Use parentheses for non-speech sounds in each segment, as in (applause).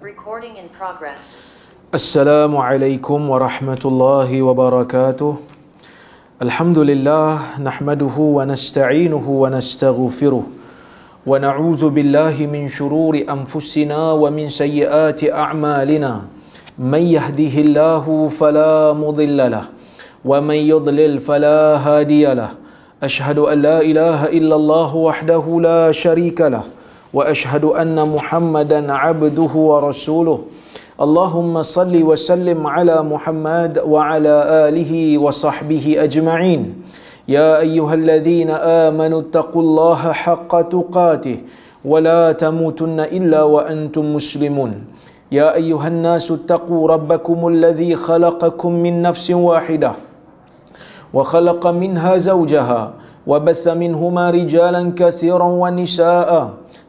Recording in progress. السلام عليكم ورحمة الله وبركاته. الحمد لله نحمده ونستعينه ونستغفره. ونعوذ بالله من شرور أنفسنا ومن سيئات أعمالنا. من يهده الله فلا مضل له ومن يضلل فلا هادي له. أشهد أن لا إله إلا الله وحده لا شريك له. واشهد ان محمدا عبده ورسوله اللهم صل وسلم على محمد وعلى اله وصحبه اجمعين يا ايها الذين امنوا اتقوا الله حق تقاته ولا تموتن الا وانتم مسلمون يا ايها الناس اتقوا ربكم الذي خلقكم من نفس واحده وخلق منها زوجها وبث منهما رجالا كثيرا ونساء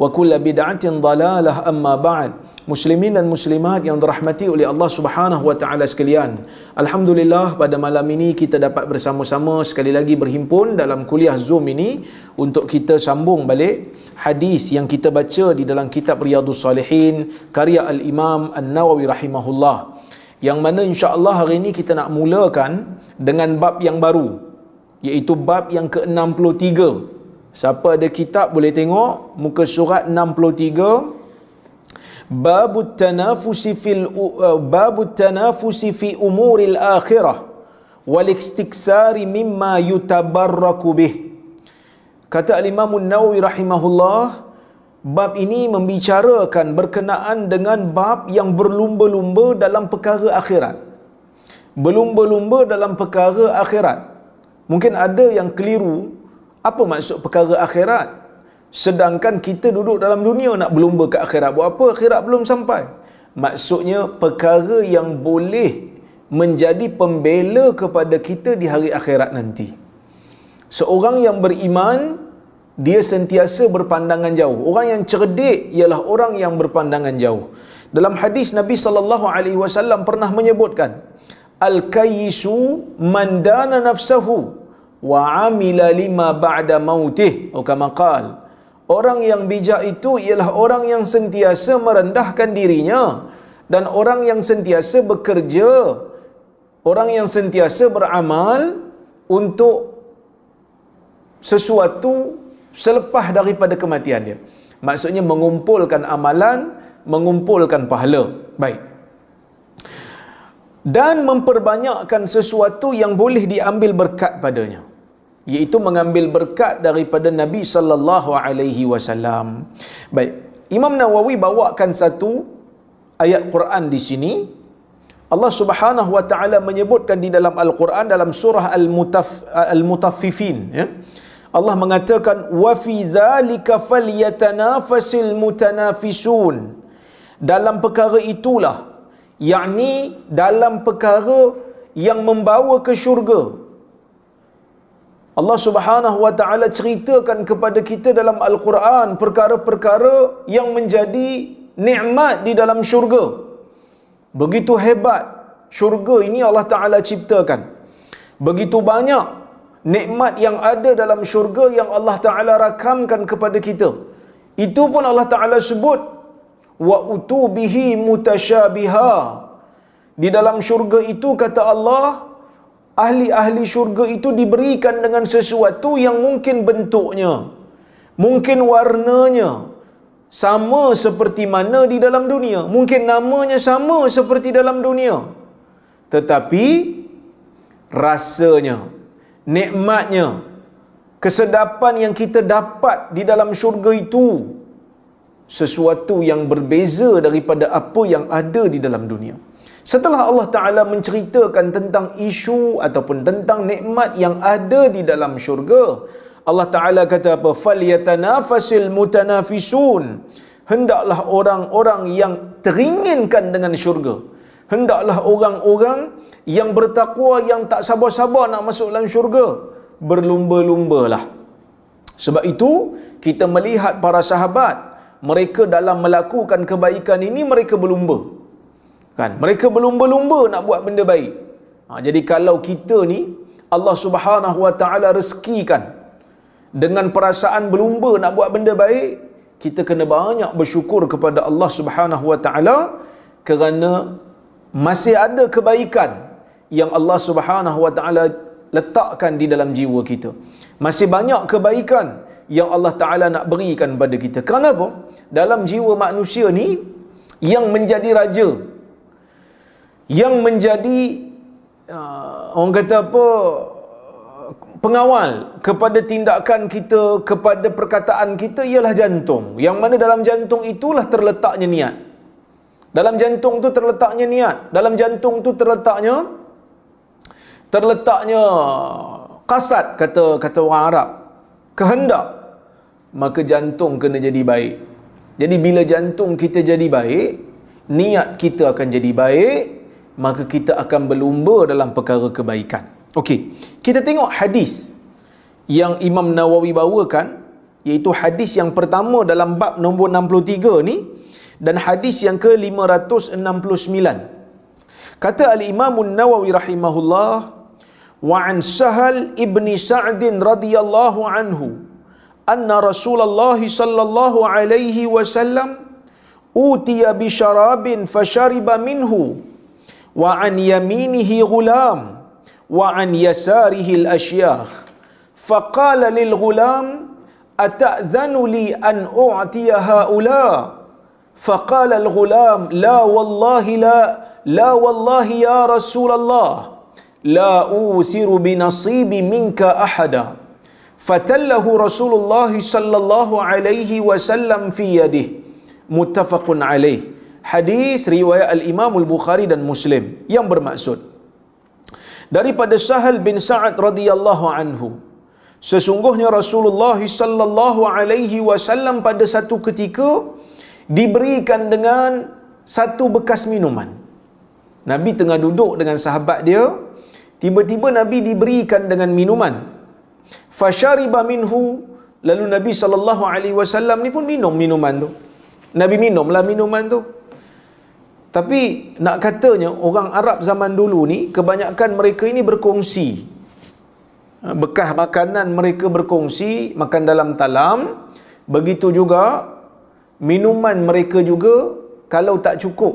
wa kullu bid'atin dalalah amma ba'd muslimin dan muslimat yang dirahmati oleh Allah Subhanahu wa taala sekalian alhamdulillah pada malam ini kita dapat bersama-sama sekali lagi berhimpun dalam kuliah zoom ini untuk kita sambung balik hadis yang kita baca di dalam kitab riyadhus salihin karya al-imam an-nawawi rahimahullah yang mana insya-Allah hari ini kita nak mulakan dengan bab yang baru iaitu bab yang ke-63 Siapa ada kitab boleh tengok muka surat 63 bab tanafusi fil eh, bab tanafusi fi umuril akhirah wal istikthari mimma yutabarraku bih. Kata Imam An-Nawawi rahimahullah Bab ini membicarakan berkenaan dengan bab yang berlumba-lumba dalam perkara akhirat. Berlumba-lumba dalam perkara akhirat. Mungkin ada yang keliru apa maksud perkara akhirat sedangkan kita duduk dalam dunia nak berlumba ke akhirat buat apa akhirat belum sampai maksudnya perkara yang boleh menjadi pembela kepada kita di hari akhirat nanti seorang yang beriman dia sentiasa berpandangan jauh orang yang cerdik ialah orang yang berpandangan jauh dalam hadis Nabi sallallahu alaihi wasallam pernah menyebutkan al kayisu mandana nafsahu wa amila lima ba'da mautih atau kama qal orang yang bijak itu ialah orang yang sentiasa merendahkan dirinya dan orang yang sentiasa bekerja orang yang sentiasa beramal untuk sesuatu selepas daripada kematian dia maksudnya mengumpulkan amalan mengumpulkan pahala baik dan memperbanyakkan sesuatu yang boleh diambil berkat padanya iaitu mengambil berkat daripada Nabi sallallahu alaihi wasallam. Baik, Imam Nawawi bawakan satu ayat Quran di sini. Allah Subhanahu wa taala menyebutkan di dalam Al-Quran dalam surah Al-Mutaf Al-Mutaffifin, ya. Allah mengatakan wa fi zalika falyatanafasil mutanafisun. Dalam perkara itulah yakni dalam perkara yang membawa ke syurga Allah Subhanahu wa taala ceritakan kepada kita dalam al-Quran perkara-perkara yang menjadi nikmat di dalam syurga. Begitu hebat syurga ini Allah taala ciptakan. Begitu banyak nikmat yang ada dalam syurga yang Allah taala rakamkan kepada kita. Itu pun Allah taala sebut wa utubihi mutasyabiha. Di dalam syurga itu kata Allah, ahli-ahli syurga itu diberikan dengan sesuatu yang mungkin bentuknya mungkin warnanya sama seperti mana di dalam dunia mungkin namanya sama seperti dalam dunia tetapi rasanya nikmatnya kesedapan yang kita dapat di dalam syurga itu sesuatu yang berbeza daripada apa yang ada di dalam dunia. Setelah Allah Ta'ala menceritakan tentang isu ataupun tentang nikmat yang ada di dalam syurga, Allah Ta'ala kata apa? فَلْيَتَنَافَسِلْ mutanafisun. Hendaklah orang-orang yang teringinkan dengan syurga. Hendaklah orang-orang yang bertakwa, yang tak sabar-sabar nak masuk dalam syurga. Berlumba-lumbalah. Sebab itu, kita melihat para sahabat, mereka dalam melakukan kebaikan ini, mereka berlumba kan mereka berlumba-lumba nak buat benda baik ha, jadi kalau kita ni Allah Subhanahu Wa Taala rezekikan dengan perasaan berlumba nak buat benda baik kita kena banyak bersyukur kepada Allah Subhanahu Wa Taala kerana masih ada kebaikan yang Allah Subhanahu Wa Taala letakkan di dalam jiwa kita. Masih banyak kebaikan yang Allah Taala nak berikan pada kita. Kenapa? Dalam jiwa manusia ni yang menjadi raja yang menjadi uh, orang kata apa pengawal kepada tindakan kita kepada perkataan kita ialah jantung yang mana dalam jantung itulah terletaknya niat dalam jantung tu terletaknya niat dalam jantung tu terletaknya terletaknya kasat kata kata orang Arab kehendak maka jantung kena jadi baik jadi bila jantung kita jadi baik niat kita akan jadi baik maka kita akan berlumba dalam perkara kebaikan. Okey, kita tengok hadis yang Imam Nawawi bawakan iaitu hadis yang pertama dalam bab nombor 63 ni dan hadis yang ke-569. Kata al-Imam Nawawi rahimahullah wa an Sahal ibni Sa'd radhiyallahu anhu anna Rasulullah sallallahu alaihi wasallam utiya bi sharabin fashariba minhu وعن يمينه غلام وعن يساره الأشياخ فقال للغلام أتأذن لي أن أعطي هؤلاء فقال الغلام لا والله لا لا والله يا رسول الله لا أوثر بنصيبي منك أحدا فتله رسول الله صلى الله عليه وسلم في يده متفق عليه hadis riwayat al-Imam al-Bukhari dan Muslim yang bermaksud daripada Sahal bin Sa'ad radhiyallahu anhu sesungguhnya Rasulullah sallallahu alaihi wasallam pada satu ketika diberikan dengan satu bekas minuman Nabi tengah duduk dengan sahabat dia tiba-tiba Nabi diberikan dengan minuman fashariba minhu lalu Nabi sallallahu alaihi wasallam ni pun minum minuman tu Nabi minumlah minuman tu tapi nak katanya orang Arab zaman dulu ni kebanyakan mereka ini berkongsi. Ha, bekah makanan mereka berkongsi, makan dalam talam. Begitu juga minuman mereka juga kalau tak cukup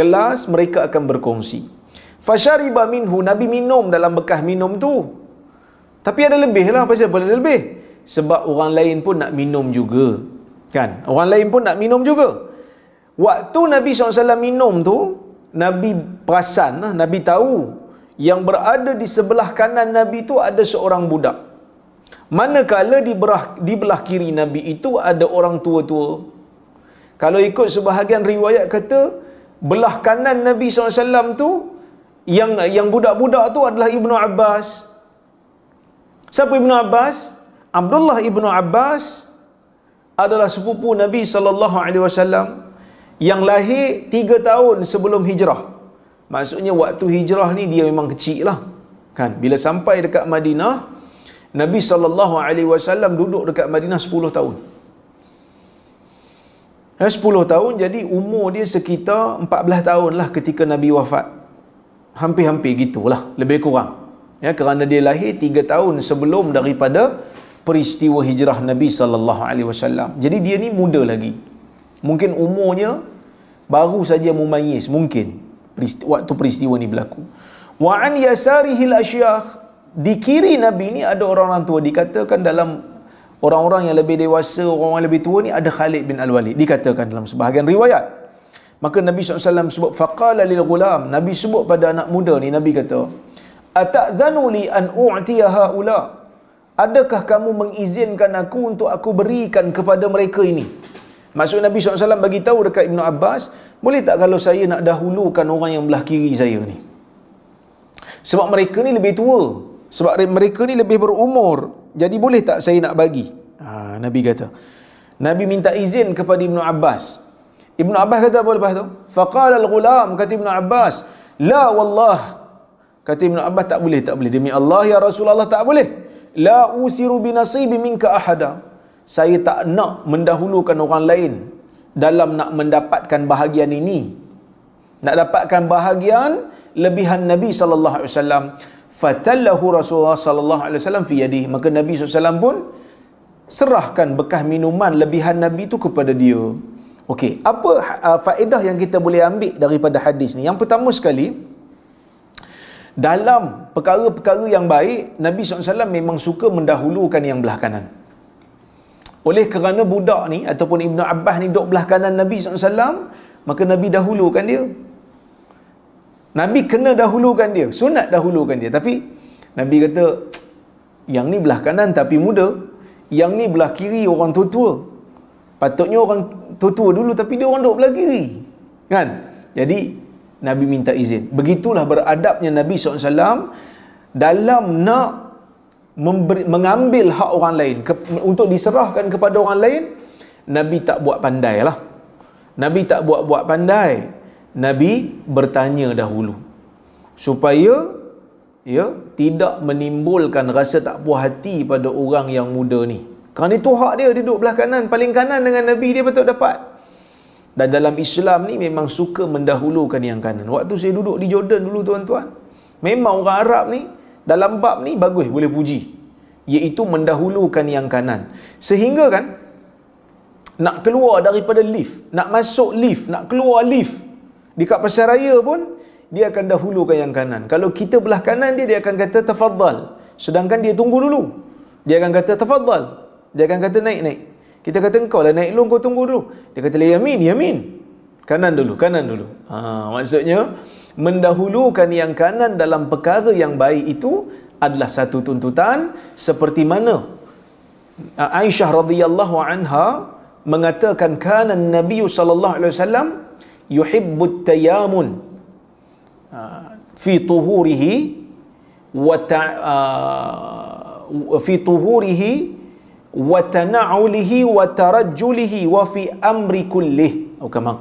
gelas mereka akan berkongsi. Fashariba minhu Nabi minum dalam bekah minum tu. Tapi ada lebih lah pasal boleh lebih sebab orang lain pun nak minum juga. Kan? Orang lain pun nak minum juga. Waktu Nabi SAW minum tu, Nabi perasan, lah, Nabi tahu yang berada di sebelah kanan Nabi itu ada seorang budak. Manakala di, berah, di belah kiri Nabi itu ada orang tua-tua. Kalau ikut sebahagian riwayat kata, belah kanan Nabi SAW tu yang yang budak-budak tu adalah Ibnu Abbas. Siapa Ibnu Abbas? Abdullah Ibnu Abbas adalah sepupu Nabi saw yang lahir tiga tahun sebelum hijrah maksudnya waktu hijrah ni dia memang kecil lah kan bila sampai dekat Madinah Nabi saw duduk dekat Madinah sepuluh tahun eh, Sepuluh tahun jadi umur dia sekitar empat 14 tahun lah ketika Nabi wafat hampir-hampir gitulah lebih kurang ya kerana dia lahir tiga tahun sebelum daripada peristiwa hijrah Nabi saw. jadi dia ni muda lagi mungkin umurnya baru saja mumayyiz mungkin peristiwa, waktu peristiwa ni berlaku wa an yasarihil asyah di kiri nabi ni ada orang-orang tua dikatakan dalam orang-orang yang lebih dewasa orang-orang yang lebih tua ni ada Khalid bin Al-Walid dikatakan dalam sebahagian riwayat maka nabi SAW sebut faqala lil ghulam nabi sebut pada anak muda ni nabi kata atazanu li an u'tiya haula adakah kamu mengizinkan aku untuk aku berikan kepada mereka ini Maksud Nabi SAW bagi tahu dekat Ibn Abbas, boleh tak kalau saya nak dahulukan orang yang belah kiri saya ni? Sebab mereka ni lebih tua. Sebab mereka ni lebih berumur. Jadi boleh tak saya nak bagi? Ha, Nabi kata. Nabi minta izin kepada Ibn Abbas. Ibn Abbas kata apa lepas tu? Faqala al-ghulam kata Ibn Abbas. La wallah. Kata Ibn Abbas tak boleh, tak boleh. Demi Allah ya Rasulullah tak boleh. La usiru binasibi minka ahadam saya tak nak mendahulukan orang lain dalam nak mendapatkan bahagian ini nak dapatkan bahagian lebihan Nabi sallallahu alaihi wasallam fatallahu Rasulullah sallallahu alaihi wasallam fi yadihi maka Nabi sallallahu pun serahkan bekas minuman lebihan Nabi itu kepada dia okey apa uh, faedah yang kita boleh ambil daripada hadis ni yang pertama sekali dalam perkara-perkara yang baik Nabi SAW memang suka mendahulukan yang belah kanan oleh kerana budak ni ataupun Ibnu Abbas ni duduk belah kanan Nabi SAW, maka Nabi dahulukan dia. Nabi kena dahulukan dia. Sunat dahulukan dia. Tapi Nabi kata, yang ni belah kanan tapi muda. Yang ni belah kiri orang tua-tua. Patutnya orang tua-tua dulu tapi dia orang duduk belah kiri. Kan? Jadi, Nabi minta izin. Begitulah beradabnya Nabi SAW dalam nak memberi, mengambil hak orang lain ke, untuk diserahkan kepada orang lain Nabi tak buat pandai lah Nabi tak buat-buat pandai Nabi bertanya dahulu supaya ya tidak menimbulkan rasa tak puas hati pada orang yang muda ni kerana itu hak dia duduk belah kanan paling kanan dengan Nabi dia betul dapat dan dalam Islam ni memang suka mendahulukan yang kanan waktu saya duduk di Jordan dulu tuan-tuan memang orang Arab ni dalam bab ni bagus boleh puji iaitu mendahulukan yang kanan sehingga kan nak keluar daripada lift nak masuk lift nak keluar lift di kat pasar raya pun dia akan dahulukan yang kanan kalau kita belah kanan dia dia akan kata tafadhal sedangkan dia tunggu dulu dia akan kata tafadhal dia akan kata naik naik kita kata engkau lah naik dulu kau tunggu dulu dia kata lah, yamin yamin kanan dulu kanan dulu ha maksudnya mendahulukan yang kanan dalam perkara yang baik itu adalah satu tuntutan seperti mana Aisyah radhiyallahu anha mengatakan kana Nabi sallallahu alaihi wasallam yuhibbu tayamun ah, fi tuhurihi wa ah, fi tuhurihi wa tana'ulihi wa tarajjulihi wa fi amri kullih atau kama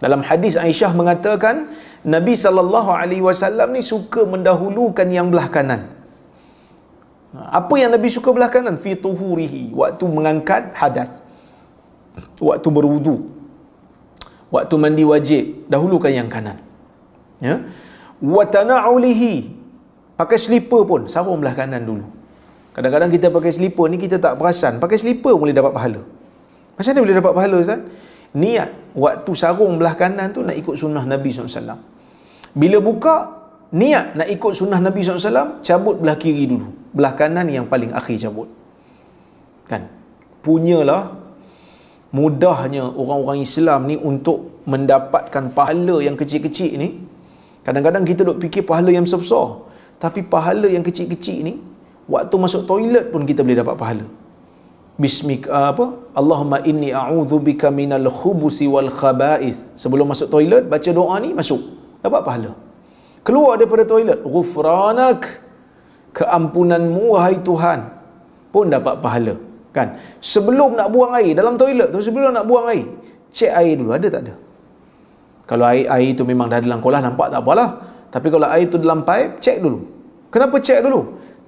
dalam hadis Aisyah mengatakan Nabi sallallahu alaihi wasallam ni suka mendahulukan yang belah kanan. Apa yang Nabi suka belah kanan? Fi tuhurihi, waktu mengangkat hadas. Waktu berwudu. Waktu mandi wajib, dahulukan yang kanan. Ya. Wa tana'ulihi, pakai selipar pun sarung belah kanan dulu. Kadang-kadang kita pakai selipar ni kita tak perasan, pakai selipar boleh dapat pahala. Macam mana boleh dapat pahala Ustaz? Niat waktu sarung belah kanan tu nak ikut sunnah Nabi SAW. Bila buka, niat nak ikut sunnah Nabi SAW, cabut belah kiri dulu. Belah kanan yang paling akhir cabut. Kan? Punyalah mudahnya orang-orang Islam ni untuk mendapatkan pahala yang kecil-kecil ni. Kadang-kadang kita duk fikir pahala yang besar-besar. Tapi pahala yang kecil-kecil ni, waktu masuk toilet pun kita boleh dapat pahala. Bismik ah, apa? Allahumma inni a'udzubika minal khubusi wal khaba'ith. Sebelum masuk toilet baca doa ni masuk dapat pahala keluar daripada toilet ghufranak keampunanmu wahai Tuhan pun dapat pahala kan sebelum nak buang air dalam toilet tu sebelum nak buang air cek air dulu ada tak ada kalau air air tu memang dah dalam kolah nampak tak apalah tapi kalau air tu dalam pipe cek dulu kenapa cek dulu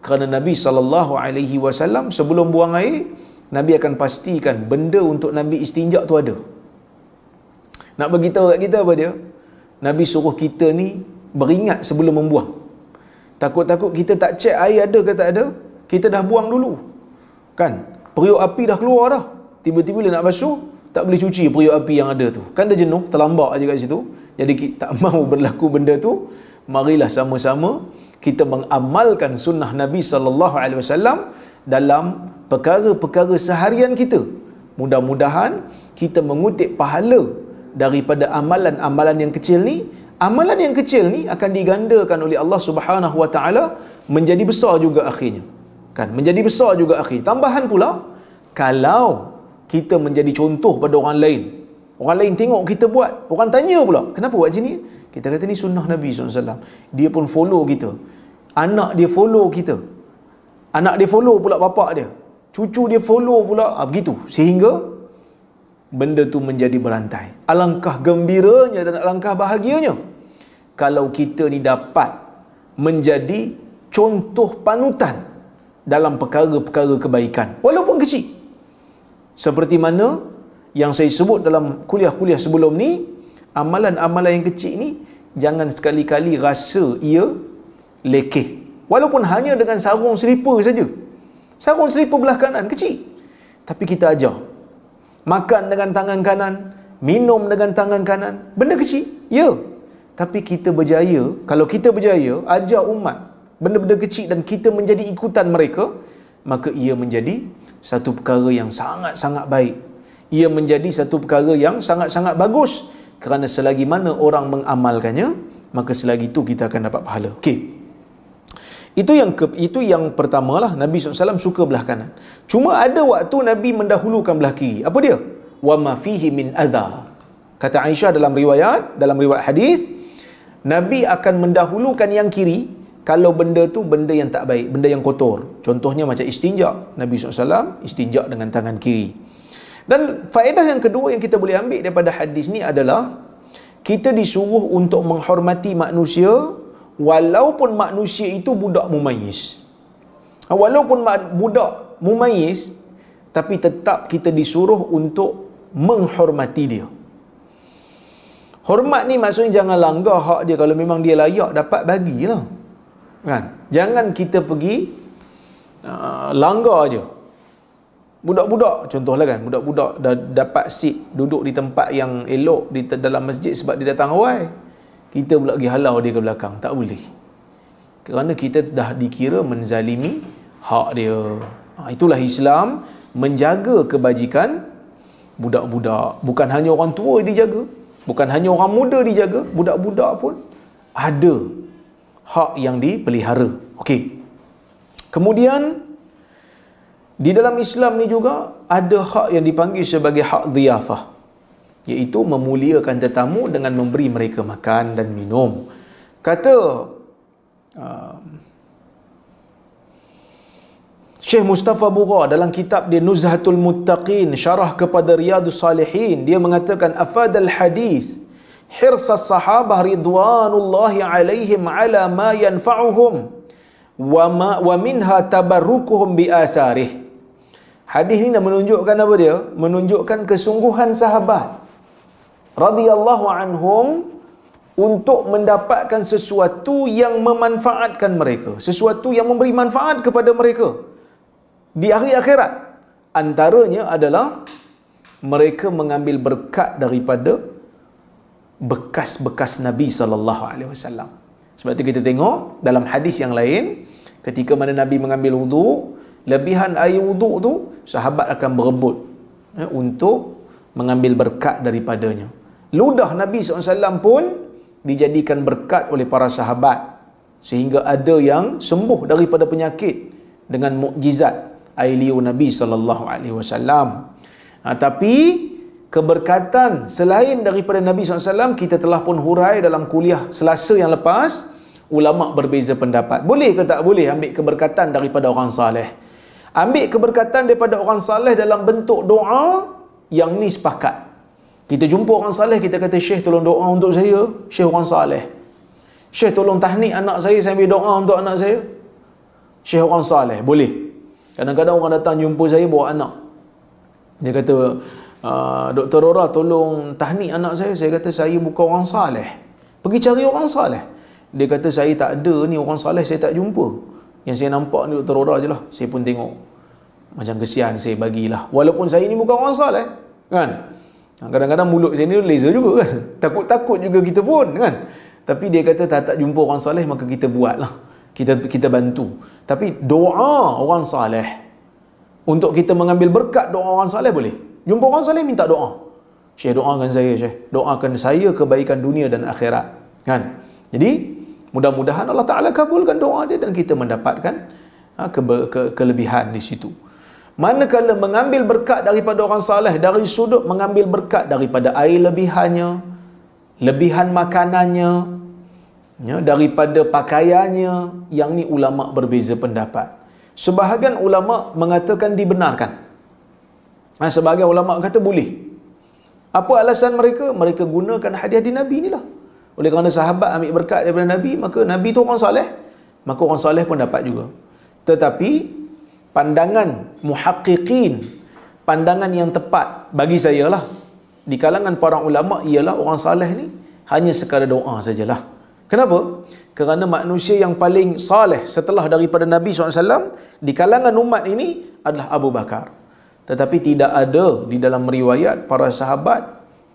kerana Nabi sallallahu alaihi wasallam sebelum buang air Nabi akan pastikan benda untuk Nabi istinjak tu ada nak beritahu kat kita apa dia Nabi suruh kita ni beringat sebelum membuang takut-takut kita tak cek air ada ke tak ada kita dah buang dulu kan periuk api dah keluar dah tiba-tiba bila nak basuh tak boleh cuci periuk api yang ada tu kan dah jenuh terlambak je kat situ jadi kita tak (laughs) mahu berlaku benda tu marilah sama-sama kita mengamalkan sunnah Nabi sallallahu alaihi wasallam dalam perkara-perkara seharian kita mudah-mudahan kita mengutip pahala daripada amalan-amalan yang kecil ni amalan yang kecil ni akan digandakan oleh Allah Subhanahu wa taala menjadi besar juga akhirnya kan menjadi besar juga akhir tambahan pula kalau kita menjadi contoh pada orang lain orang lain tengok kita buat orang tanya pula kenapa buat macam kita kata ni sunnah Nabi SAW dia pun follow kita anak dia follow kita anak dia follow pula bapak dia cucu dia follow pula ha, begitu sehingga benda tu menjadi berantai. Alangkah gembiranya dan alangkah bahagianya kalau kita ni dapat menjadi contoh panutan dalam perkara-perkara kebaikan walaupun kecil. Seperti mana yang saya sebut dalam kuliah-kuliah sebelum ni, amalan-amalan yang kecil ni jangan sekali-kali rasa ia lekeh. Walaupun hanya dengan sarung selipar saja. Sarung selipar belah kanan kecil. Tapi kita ajar makan dengan tangan kanan, minum dengan tangan kanan. Benda kecil, ya. Tapi kita berjaya, kalau kita berjaya, ajar umat benda-benda kecil dan kita menjadi ikutan mereka, maka ia menjadi satu perkara yang sangat-sangat baik. Ia menjadi satu perkara yang sangat-sangat bagus. Kerana selagi mana orang mengamalkannya, maka selagi itu kita akan dapat pahala. Okey. Itu yang ke, itu yang pertamalah Nabi SAW suka belah kanan. Cuma ada waktu Nabi mendahulukan belah kiri. Apa dia? Wa ma fihi min adha. Kata Aisyah dalam riwayat, dalam riwayat hadis, Nabi akan mendahulukan yang kiri kalau benda tu benda yang tak baik, benda yang kotor. Contohnya macam istinja. Nabi SAW istinja dengan tangan kiri. Dan faedah yang kedua yang kita boleh ambil daripada hadis ni adalah kita disuruh untuk menghormati manusia walaupun manusia itu budak mumayis ha, walaupun budak mumayis tapi tetap kita disuruh untuk menghormati dia hormat ni maksudnya jangan langgar hak dia kalau memang dia layak dapat bagilah kan jangan kita pergi uh, langgar je budak-budak contohlah kan budak-budak dah dapat seat duduk di tempat yang elok di dalam masjid sebab dia datang awal kita pula pergi halau dia ke belakang tak boleh kerana kita dah dikira menzalimi hak dia ha, itulah Islam menjaga kebajikan budak-budak bukan hanya orang tua dijaga bukan hanya orang muda dijaga budak-budak pun ada hak yang dipelihara okey kemudian di dalam Islam ni juga ada hak yang dipanggil sebagai hak dhiafah iaitu memuliakan tetamu dengan memberi mereka makan dan minum. Kata uh, Syekh Mustafa Bugha dalam kitab dia Nuzhatul Muttaqin syarah kepada Riyadus Salihin dia mengatakan afadal hadis hirsa sahabah ridwanullahi alaihim ala ma yanfa'uhum wa ma wa minha tabarrukuhum bi atharih Hadis ini nak menunjukkan apa dia? Menunjukkan kesungguhan sahabat radhiyallahu anhum untuk mendapatkan sesuatu yang memanfaatkan mereka, sesuatu yang memberi manfaat kepada mereka di hari akhirat. Antaranya adalah mereka mengambil berkat daripada bekas-bekas Nabi sallallahu alaihi wasallam. Sebab itu kita tengok dalam hadis yang lain ketika mana Nabi mengambil wudu, lebihan air wudu tu sahabat akan berebut eh, untuk mengambil berkat daripadanya ludah Nabi SAW pun dijadikan berkat oleh para sahabat sehingga ada yang sembuh daripada penyakit dengan mukjizat ailiu Nabi sallallahu alaihi wasallam. Ha, tapi keberkatan selain daripada Nabi SAW kita telah pun hurai dalam kuliah Selasa yang lepas ulama berbeza pendapat. Boleh ke tak boleh ambil keberkatan daripada orang saleh? Ambil keberkatan daripada orang saleh dalam bentuk doa yang ni sepakat. Kita jumpa orang saleh kita kata Syekh tolong doa untuk saya, Syekh orang saleh. Syekh tolong tahnik anak saya, saya ambil doa untuk anak saya. Syekh orang saleh, boleh. Kadang-kadang orang datang jumpa saya bawa anak. Dia kata, ah, Dr. Rora tolong tahnik anak saya. Saya kata, saya bukan orang saleh. Pergi cari orang saleh. Dia kata, saya tak ada ni orang saleh, saya tak jumpa. Yang saya nampak ni Dr. Rora je lah. Saya pun tengok. Macam kesian saya bagilah. Walaupun saya ni bukan orang saleh. Kan? Kadang-kadang mulut macam ni laser juga kan. Takut-takut juga kita pun kan. Tapi dia kata tak, tak jumpa orang soleh maka kita buatlah. Kita kita bantu. Tapi doa orang soleh untuk kita mengambil berkat doa orang soleh boleh. Jumpa orang soleh minta doa. Syekh doakan saya Syekh. Doakan saya kebaikan dunia dan akhirat. Kan? Jadi mudah-mudahan Allah Taala kabulkan doa dia dan kita mendapatkan ah, ke, ke, kelebihan di situ. Manakala mengambil berkat daripada orang salih dari sudut mengambil berkat daripada air lebihannya, lebihan makanannya, ya, daripada pakaiannya, yang ni ulama berbeza pendapat. Sebahagian ulama mengatakan dibenarkan. Nah, ha, sebahagian ulama kata boleh. Apa alasan mereka? Mereka gunakan hadiah di Nabi lah. Oleh kerana sahabat ambil berkat daripada Nabi, maka Nabi tu orang salih, maka orang salih pun dapat juga. Tetapi pandangan muhaqqiqin pandangan yang tepat bagi saya lah di kalangan para ulama ialah orang saleh ni hanya sekadar doa sajalah kenapa kerana manusia yang paling saleh setelah daripada Nabi SAW di kalangan umat ini adalah Abu Bakar tetapi tidak ada di dalam riwayat para sahabat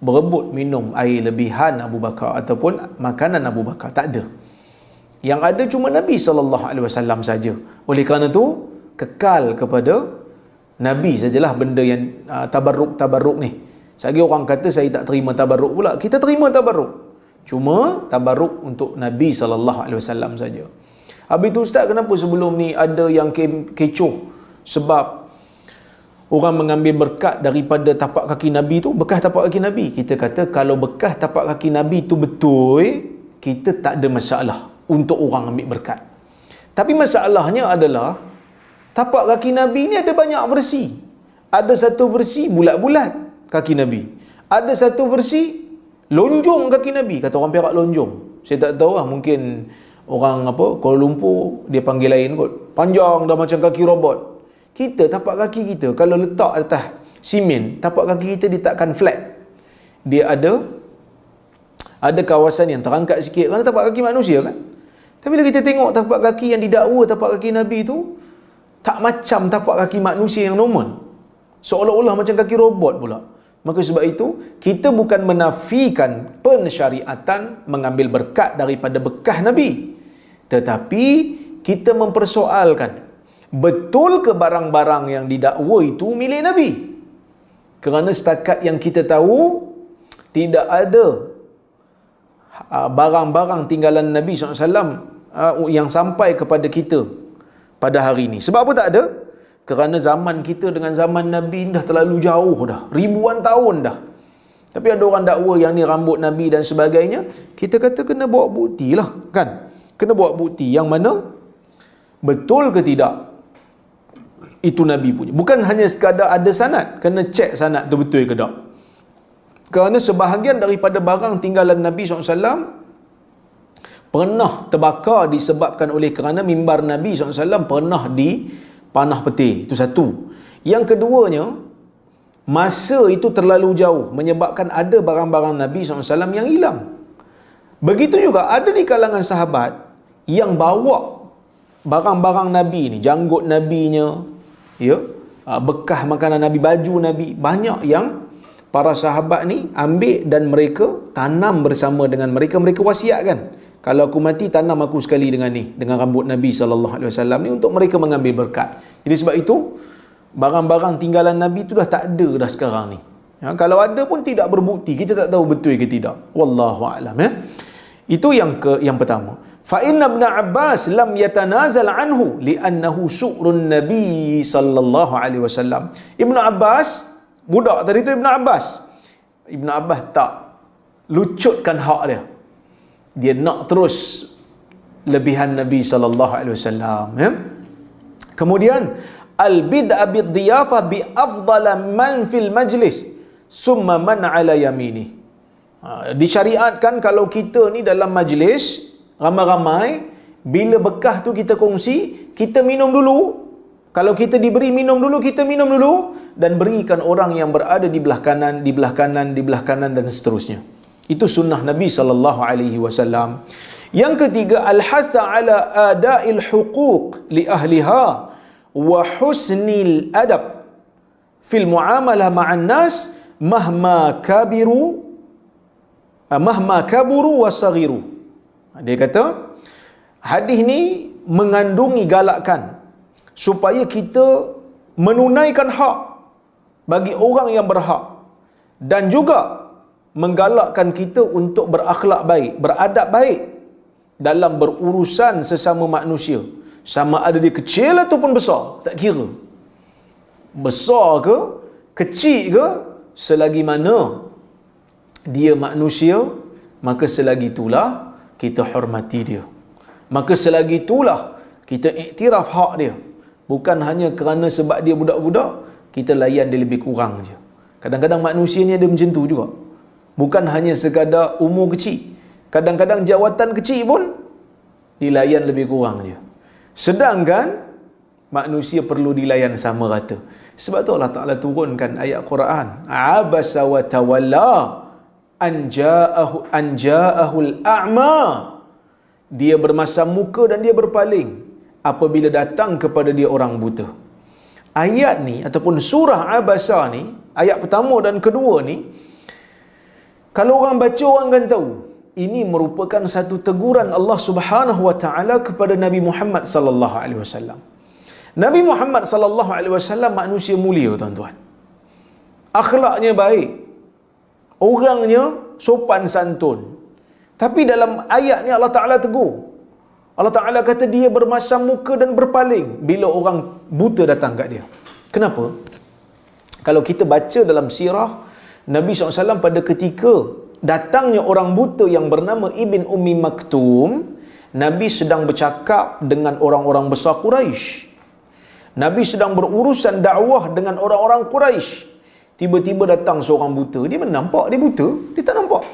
berebut minum air lebihan Abu Bakar ataupun makanan Abu Bakar tak ada yang ada cuma Nabi sallallahu alaihi wasallam saja oleh kerana itu kekal kepada Nabi sajalah benda yang uh, ah, tabarruk-tabarruk ni. Sagi orang kata saya tak terima tabarruk pula. Kita terima tabarruk. Cuma tabarruk untuk Nabi SAW saja. Habis tu Ustaz kenapa sebelum ni ada yang ke- kecoh? Sebab orang mengambil berkat daripada tapak kaki Nabi tu, bekas tapak kaki Nabi. Kita kata kalau bekas tapak kaki Nabi tu betul, kita tak ada masalah untuk orang ambil berkat. Tapi masalahnya adalah, tapak kaki Nabi ni ada banyak versi. Ada satu versi bulat-bulat kaki Nabi. Ada satu versi lonjong kaki Nabi. Kata orang Perak lonjong. Saya tak tahu lah mungkin orang apa Kuala Lumpur dia panggil lain kot. Panjang dah macam kaki robot. Kita tapak kaki kita kalau letak atas simen, tapak kaki kita dia takkan flat. Dia ada ada kawasan yang terangkat sikit. Kerana tapak kaki manusia kan? Tapi bila kita tengok tapak kaki yang didakwa tapak kaki Nabi tu, tak macam tapak kaki manusia yang normal seolah-olah macam kaki robot pula maka sebab itu kita bukan menafikan pensyariatan mengambil berkat daripada bekah nabi tetapi kita mempersoalkan betul ke barang-barang yang didakwa itu milik nabi kerana setakat yang kita tahu tidak ada ah, barang-barang tinggalan nabi SAW ah, yang sampai kepada kita pada hari ini. Sebab apa tak ada? Kerana zaman kita dengan zaman Nabi dah terlalu jauh dah. Ribuan tahun dah. Tapi ada orang dakwa yang ni rambut Nabi dan sebagainya. Kita kata kena bawa bukti lah. Kan? Kena bawa bukti. Yang mana? Betul ke tidak? Itu Nabi punya. Bukan hanya sekadar ada sanat. Kena cek sanat tu betul ke tak. Kerana sebahagian daripada barang tinggalan Nabi SAW pernah terbakar disebabkan oleh kerana mimbar Nabi SAW pernah di panah peti. Itu satu. Yang keduanya, masa itu terlalu jauh menyebabkan ada barang-barang Nabi SAW yang hilang. Begitu juga ada di kalangan sahabat yang bawa barang-barang Nabi ni, janggut nya, ya, ah, bekah makanan Nabi, baju Nabi, banyak yang para sahabat ni ambil dan mereka tanam bersama dengan mereka mereka wasiatkan kalau aku mati tanam aku sekali dengan ni dengan rambut Nabi sallallahu alaihi wasallam ni untuk mereka mengambil berkat jadi sebab itu barang-barang tinggalan Nabi tu dah tak ada dah sekarang ni ya, kalau ada pun tidak berbukti kita tak tahu betul ke tidak wallahu alam ya itu yang ke yang pertama fa inna ibn abbas lam yatanazal anhu li li'annahu su'run nabi sallallahu alaihi wasallam ibnu abbas budak tadi tu Ibn Abbas Ibn Abbas tak lucutkan hak dia dia nak terus lebihan Nabi saw. ya kemudian al bid'a bid diyafa bi afdala man fil majlis summa man ala yamini ha, disyariatkan kalau kita ni dalam majlis ramai-ramai bila bekah tu kita kongsi kita minum dulu kalau kita diberi minum dulu, kita minum dulu dan berikan orang yang berada di belah kanan, di belah kanan, di belah kanan dan seterusnya. Itu sunnah Nabi sallallahu alaihi wasallam. Yang ketiga al-hasa ala adail huquq li ahliha wa husnil adab fil muamalah ma'an nas mahma kabiru eh, mahma kaburu wa sagiru. Dia kata hadis ni mengandungi galakan supaya kita menunaikan hak bagi orang yang berhak dan juga menggalakkan kita untuk berakhlak baik, beradab baik dalam berurusan sesama manusia. Sama ada dia kecil ataupun besar, tak kira. Besar ke, kecil ke, selagi mana dia manusia, maka selagi itulah kita hormati dia. Maka selagi itulah kita iktiraf hak dia. Bukan hanya kerana sebab dia budak-budak, kita layan dia lebih kurang je. Kadang-kadang manusia ni ada macam tu juga. Bukan hanya sekadar umur kecil. Kadang-kadang jawatan kecil pun dilayan lebih kurang je. Sedangkan manusia perlu dilayan sama rata. Sebab tu Allah Ta'ala turunkan ayat Quran. Abasa wa tawalla anja'ahu anja'ahul a'ma. Dia bermasam muka dan dia berpaling apabila datang kepada dia orang buta. Ayat ni ataupun surah Abasa ni, ayat pertama dan kedua ni kalau orang baca orang akan tahu ini merupakan satu teguran Allah Subhanahu wa taala kepada Nabi Muhammad sallallahu alaihi wasallam. Nabi Muhammad sallallahu alaihi wasallam manusia mulia tuan-tuan. Akhlaknya baik. Orangnya sopan santun. Tapi dalam ayat ni Allah Taala tegur, Allah Ta'ala kata dia bermasam muka dan berpaling bila orang buta datang kat dia. Kenapa? Kalau kita baca dalam sirah, Nabi SAW pada ketika datangnya orang buta yang bernama Ibn Umi Maktum, Nabi sedang bercakap dengan orang-orang besar Quraisy. Nabi sedang berurusan dakwah dengan orang-orang Quraisy. Tiba-tiba datang seorang buta, dia menampak dia buta, dia tak nampak.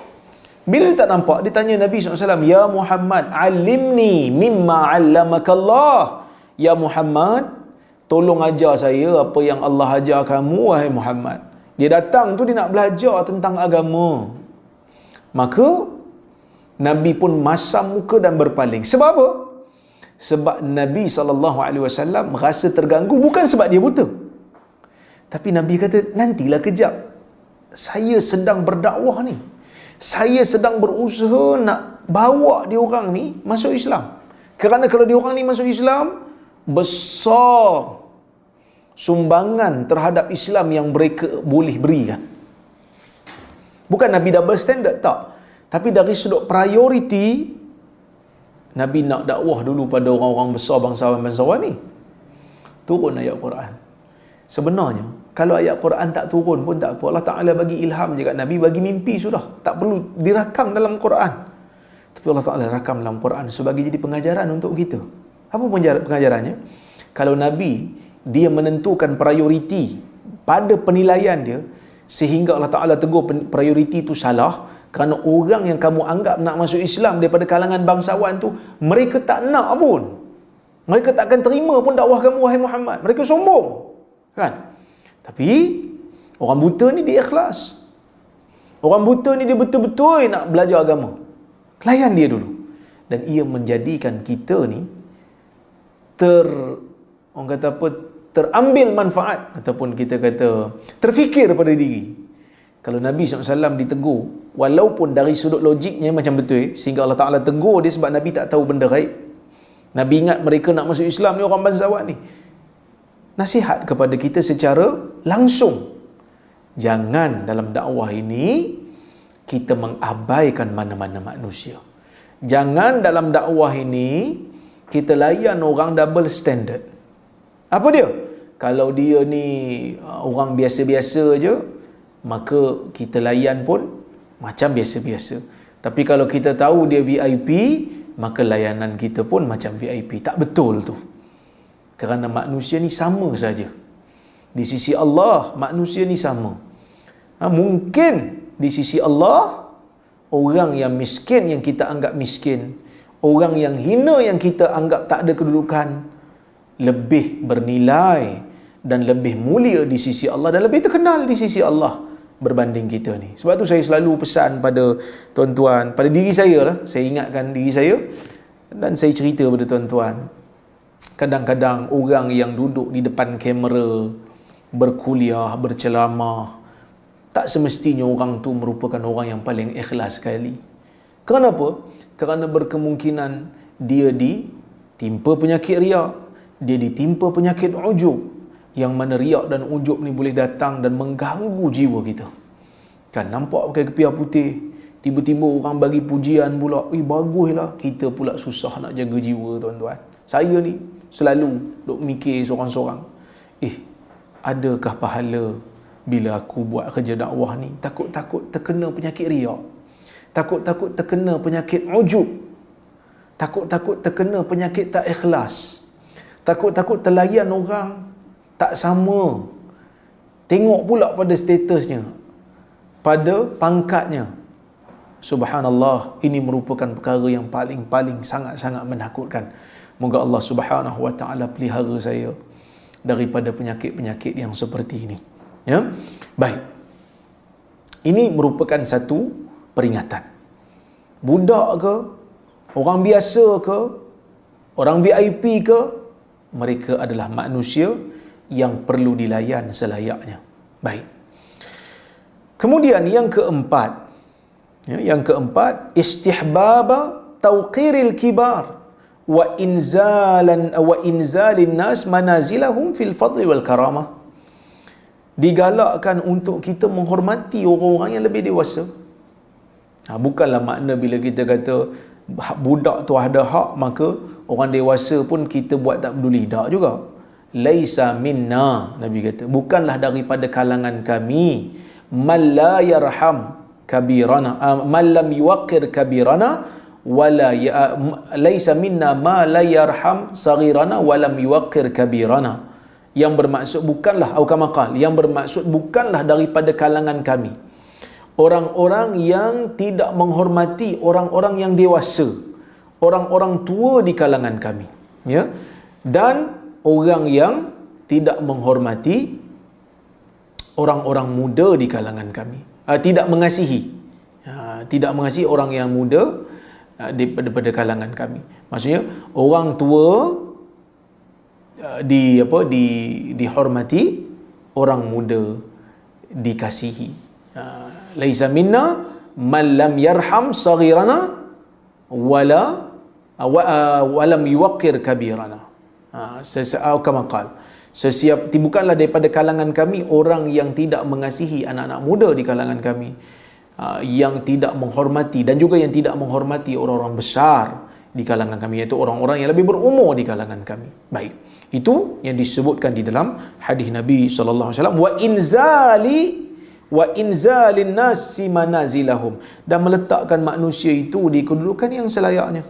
Bila dia tak nampak, dia tanya Nabi SAW, Ya Muhammad, alimni mimma allamakallah. Ya Muhammad, tolong ajar saya apa yang Allah ajar kamu, wahai Muhammad. Dia datang tu dia nak belajar tentang agama. Maka, Nabi pun masam muka dan berpaling. Sebab apa? Sebab Nabi SAW rasa terganggu bukan sebab dia buta. Tapi Nabi kata, nantilah kejap. Saya sedang berdakwah ni saya sedang berusaha nak bawa dia orang ni masuk Islam. Kerana kalau dia orang ni masuk Islam, besar sumbangan terhadap Islam yang mereka boleh berikan. Bukan Nabi double standard tak. Tapi dari sudut prioriti Nabi nak dakwah dulu pada orang-orang besar bangsa bangsawan ni. Turun ayat Quran. Sebenarnya kalau ayat Quran tak turun pun tak apa. Allah Taala bagi ilham je kat Nabi, bagi mimpi sudah. Tak perlu dirakam dalam Quran. Tapi Allah Taala rakam dalam Quran sebagai jadi pengajaran untuk kita. Apa pun pengajarannya? Kalau Nabi dia menentukan prioriti pada penilaian dia sehingga Allah Taala tegur prioriti itu salah kerana orang yang kamu anggap nak masuk Islam daripada kalangan bangsawan tu mereka tak nak pun. Mereka tak akan terima pun dakwah kamu wahai Muhammad. Mereka sombong. Kan? Tapi orang buta ni dia ikhlas. Orang buta ni dia betul-betul nak belajar agama. Layan dia dulu. Dan ia menjadikan kita ni ter orang kata apa terambil manfaat ataupun kita kata terfikir pada diri. Kalau Nabi SAW ditegur walaupun dari sudut logiknya macam betul sehingga Allah Taala tegur dia sebab Nabi tak tahu benda gaib. Nabi ingat mereka nak masuk Islam ni orang bangsawan ni nasihat kepada kita secara langsung. Jangan dalam dakwah ini kita mengabaikan mana-mana manusia. Jangan dalam dakwah ini kita layan orang double standard. Apa dia? Kalau dia ni uh, orang biasa-biasa aja, maka kita layan pun macam biasa-biasa. Tapi kalau kita tahu dia VIP, maka layanan kita pun macam VIP. Tak betul tu kerana manusia ni sama saja di sisi Allah manusia ni sama ha, mungkin di sisi Allah orang yang miskin yang kita anggap miskin orang yang hina yang kita anggap tak ada kedudukan lebih bernilai dan lebih mulia di sisi Allah dan lebih terkenal di sisi Allah berbanding kita ni. Sebab tu saya selalu pesan pada tuan-tuan, pada diri saya lah, saya ingatkan diri saya dan saya cerita pada tuan-tuan kadang-kadang orang yang duduk di depan kamera berkuliah, berceramah tak semestinya orang tu merupakan orang yang paling ikhlas sekali. Kenapa? Kerana berkemungkinan dia ditimpa penyakit riak, dia ditimpa penyakit ujub yang mana riak dan ujub ni boleh datang dan mengganggu jiwa kita. Kan nampak pakai kepiah putih, tiba-tiba orang bagi pujian pula, "Eh lah kita pula susah nak jaga jiwa, tuan-tuan." Saya ni selalu duk mikir seorang-seorang eh adakah pahala bila aku buat kerja dakwah ni takut-takut terkena penyakit riak takut-takut terkena penyakit ujub takut-takut terkena penyakit tak ikhlas takut-takut terlayan orang tak sama tengok pula pada statusnya pada pangkatnya subhanallah ini merupakan perkara yang paling-paling sangat-sangat menakutkan Moga Allah Subhanahu Wa Taala pelihara saya daripada penyakit-penyakit yang seperti ini. Ya. Baik. Ini merupakan satu peringatan. Budak ke, orang biasa ke, orang VIP ke, mereka adalah manusia yang perlu dilayan selayaknya. Baik. Kemudian yang keempat, ya, yang keempat istihbaba tauqiril kibar wa inzalan wa inzalin nas manazilahum fil fadli wal karamah digalakkan untuk kita menghormati orang-orang yang lebih dewasa ha, bukanlah makna bila kita kata budak tu ada hak maka orang dewasa pun kita buat tak peduli tak juga laisa minna nabi kata bukanlah daripada kalangan kami man la yarham kabirana uh, man lam yuqir kabirana wala ya, laisa minna ma la yarham sagirana wa lam yuqir kabirana yang bermaksud bukanlah au kamaqal yang bermaksud bukanlah daripada kalangan kami orang-orang yang tidak menghormati orang-orang yang dewasa orang-orang tua di kalangan kami ya dan orang yang tidak menghormati orang-orang muda di kalangan kami ah, tidak mengasihi ah, tidak mengasihi orang yang muda Uh, daripada kalangan kami. Maksudnya orang tua uh, di apa di dihormati orang muda dikasihi. Uh, laisa minna man lam yarham saghirana wala wala lam yuqir kabirana. Ha sesiapa sesiap bukanlah daripada kalangan kami orang yang tidak mengasihi anak-anak muda di kalangan kami Ah, yang tidak menghormati dan juga yang tidak menghormati orang-orang besar di kalangan kami iaitu orang-orang yang lebih berumur di kalangan kami. Baik. Itu yang disebutkan di dalam hadis Nabi sallallahu alaihi wasallam wa inzali wa inzalin nasi manazilahum dan meletakkan manusia itu di kedudukan yang selayaknya.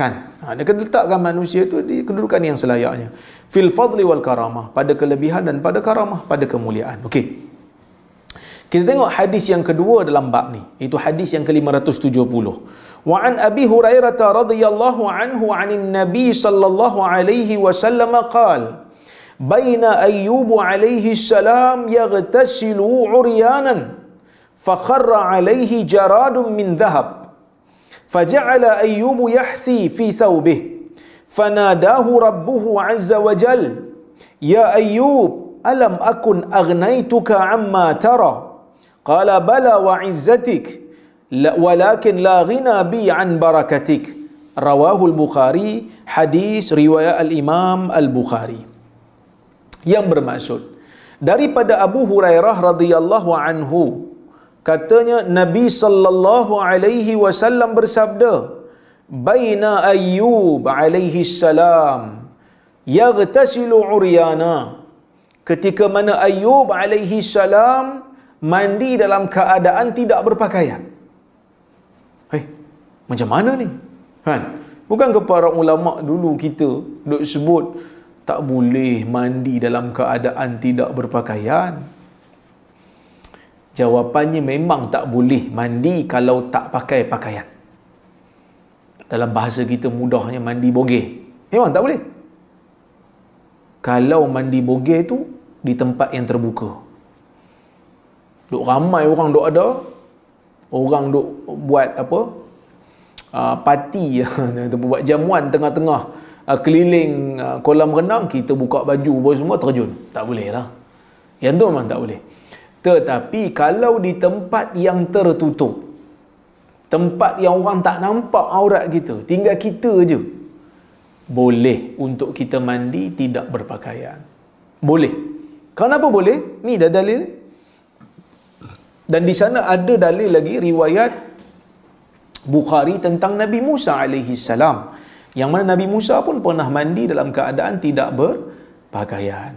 Kan? Ha, dia letakkan manusia itu di kedudukan yang selayaknya. Fil fadli wal karamah, pada kelebihan dan pada karamah, pada kemuliaan. Okey. Kita tengok hadis yang kedua dalam bab ni. Itu hadis yang ke-570. Waan Abi Hurairah radhiyallahu anhu anil Nabi sallallahu alaihi wasallam qala Baina Ayyub alaihi salam yaghtasilu 'uryanan fakharra alaihi jaradun min dhahab faj'ala Ayyub yahthi fi thawbihi فناداه ربه عز وجل يا أيوب ألم أكن أغنيتك عما ترى Qala bala wa izzatik walakin la ghina bi an barakatik. Rawahul Bukhari hadis riwayat al-Imam al-Bukhari. Yang bermaksud daripada Abu Hurairah radhiyallahu anhu katanya Nabi sallallahu alaihi wasallam bersabda baina ayyub alaihi salam yaghtasilu uryana ketika mana ayyub alaihi salam mandi dalam keadaan tidak berpakaian. Hei, eh, macam mana ni? Kan? Bukan ke para ulama dulu kita duk sebut tak boleh mandi dalam keadaan tidak berpakaian? Jawapannya memang tak boleh mandi kalau tak pakai pakaian. Dalam bahasa kita mudahnya mandi bogeh. Memang eh, tak boleh. Kalau mandi bogeh tu di tempat yang terbuka duk ramai orang duk ada orang duk buat apa uh, ah, parti (laughs) buat jamuan tengah-tengah uh, keliling uh, ah, kolam renang kita buka baju apa semua terjun tak boleh lah yang tu memang tak boleh tetapi kalau di tempat yang tertutup tempat yang orang tak nampak aurat kita tinggal kita je boleh untuk kita mandi tidak berpakaian boleh kenapa boleh ni dah dalil dan di sana ada dalil lagi riwayat Bukhari tentang Nabi Musa alaihi salam yang mana Nabi Musa pun pernah mandi dalam keadaan tidak berpakaian.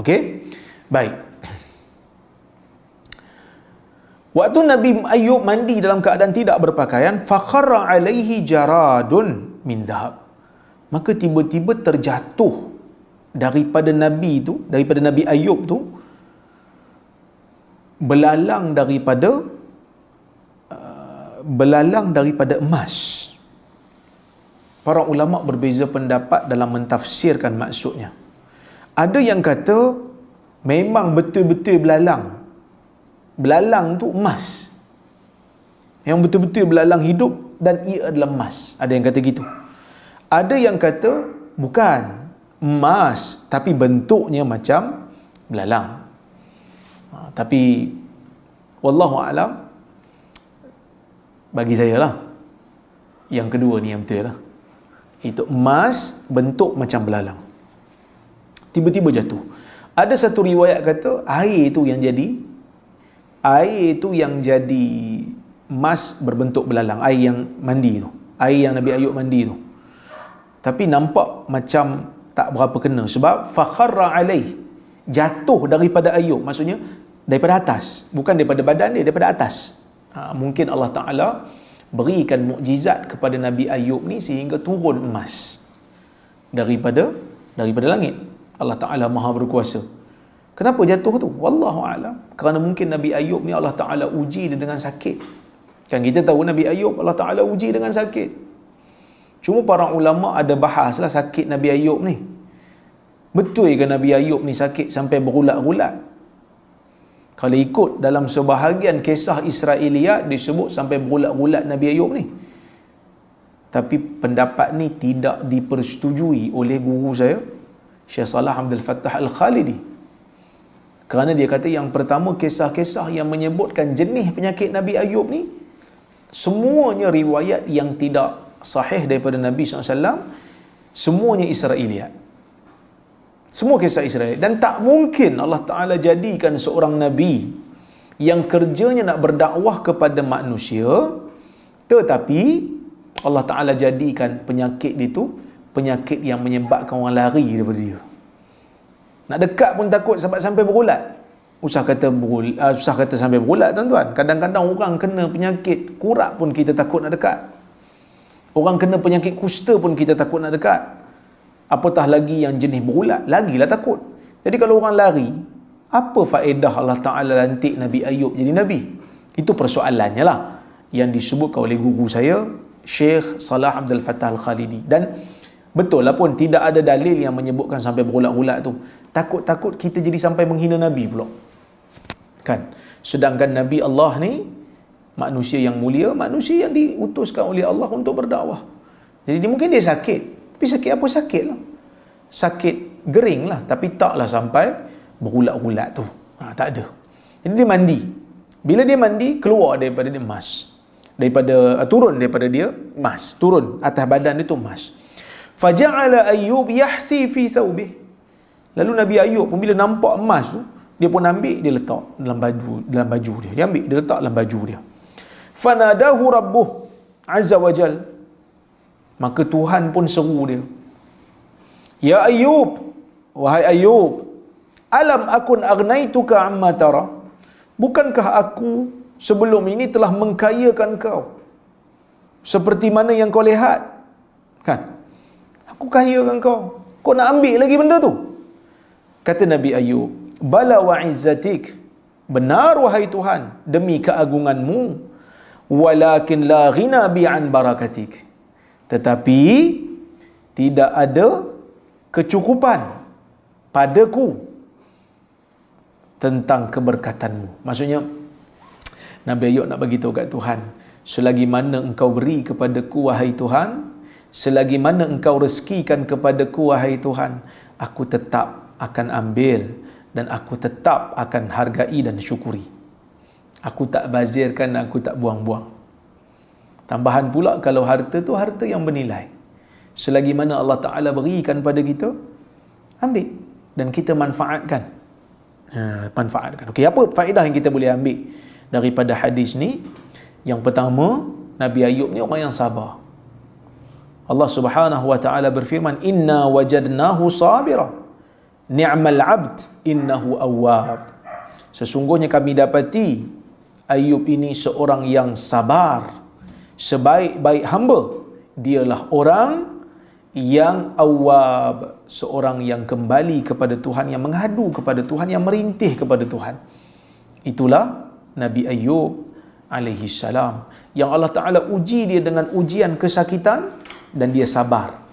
Okey. Baik. Waktu Nabi Ayub mandi dalam keadaan tidak berpakaian, fakhara alaihi jaradun min dhahab. Maka tiba-tiba terjatuh daripada Nabi itu, daripada Nabi Ayub tu, belalang daripada uh, belalang daripada emas. Para ulama berbeza pendapat dalam mentafsirkan maksudnya. Ada yang kata memang betul-betul belalang. Belalang tu emas. Yang betul-betul belalang hidup dan ia adalah emas. Ada yang kata gitu. Ada yang kata bukan emas tapi bentuknya macam belalang ha, tapi wallahu alam bagi saya lah yang kedua ni yang betul lah itu emas bentuk macam belalang tiba-tiba jatuh ada satu riwayat kata air itu yang jadi air itu yang jadi emas berbentuk belalang air yang mandi tu air yang Nabi Ayub mandi tu tapi nampak macam tak berapa kena sebab fakhara alaih jatuh daripada Ayub maksudnya daripada atas bukan daripada badan dia daripada atas ha, mungkin Allah Taala berikan mukjizat kepada Nabi Ayub ni sehingga turun emas daripada daripada langit Allah Taala Maha berkuasa kenapa jatuh tu wallahu alam kerana mungkin Nabi Ayub ni Allah Taala uji dia dengan sakit kan kita tahu Nabi Ayub Allah Taala uji dengan sakit cuma para ulama ada bahaslah sakit Nabi Ayub ni betul ke Nabi Ayub ni sakit sampai berulat-ulat kalau ikut dalam sebahagian kisah Israelia disebut sampai berulat-ulat Nabi Ayub ni. Tapi pendapat ni tidak dipersetujui oleh guru saya, Syekh Salah Abdul Fattah Al-Khalidi. Kerana dia kata yang pertama kisah-kisah yang menyebutkan jenis penyakit Nabi Ayub ni, semuanya riwayat yang tidak sahih daripada Nabi SAW, semuanya Israeliat semua kisah Israel dan tak mungkin Allah Taala jadikan seorang nabi yang kerjanya nak berdakwah kepada manusia tetapi Allah Taala jadikan penyakit itu penyakit yang menyebabkan orang lari daripada dia nak dekat pun takut sebab sampai berulat usah kata berul, uh, usah kata sampai berulat tuan-tuan kadang-kadang orang kena penyakit kurap pun kita takut nak dekat orang kena penyakit kusta pun kita takut nak dekat apatah lagi yang jenis berulat lagilah takut jadi kalau orang lari apa faedah Allah Ta'ala lantik Nabi Ayub jadi Nabi itu persoalannya lah yang disebut oleh guru saya Syekh Salah Abdul Fattah Al-Khalidi dan betul lah pun tidak ada dalil yang menyebutkan sampai berulat-ulat tu takut-takut kita jadi sampai menghina Nabi pula kan sedangkan Nabi Allah ni manusia yang mulia manusia yang diutuskan oleh Allah untuk berdakwah jadi mungkin dia sakit tapi sakit apa sakit lah. Sakit gering lah. Tapi taklah sampai berulat-ulat tu. Ha, tak ada. Jadi dia mandi. Bila dia mandi, keluar daripada dia emas. Daripada, uh, turun daripada dia emas. Turun atas badan dia tu emas. Faja'ala ayyub yahsi fi sawbih. Lalu Nabi Ayub pun bila nampak emas tu, dia pun ambil, dia letak dalam baju dalam baju dia. Dia ambil, dia letak dalam baju dia. Fanadahu rabbuh azza wa jalla maka Tuhan pun seru dia ya ayub wahai ayub alam akun agnaituka amma tara bukankah aku sebelum ini telah mengkayakan kau seperti mana yang kau lihat kan aku kayakan kau kau nak ambil lagi benda tu kata nabi ayub bala wa izzatik benar wahai tuhan demi keagunganmu walakin la ghina bi barakatik tetapi tidak ada kecukupan padaku tentang keberkatanmu maksudnya Nabi Ayub nak bagi tahu Tuhan selagi mana engkau beri kepada ku wahai Tuhan selagi mana engkau rezekikan ku wahai Tuhan aku tetap akan ambil dan aku tetap akan hargai dan syukuri aku tak bazirkan aku tak buang-buang Tambahan pula kalau harta tu harta yang bernilai. Selagi mana Allah Ta'ala berikan pada kita, ambil. Dan kita manfaatkan. Ha, manfaatkan. Okey, apa faedah yang kita boleh ambil daripada hadis ni? Yang pertama, Nabi Ayub ni orang yang sabar. Allah Subhanahu wa taala berfirman inna wajadnahu sabira ni'mal abd innahu awwab sesungguhnya kami dapati Ayub ini seorang yang sabar sebaik-baik hamba dialah orang yang awab seorang yang kembali kepada Tuhan yang mengadu kepada Tuhan yang merintih kepada Tuhan itulah Nabi Ayub alaihi salam yang Allah Taala uji dia dengan ujian kesakitan dan dia sabar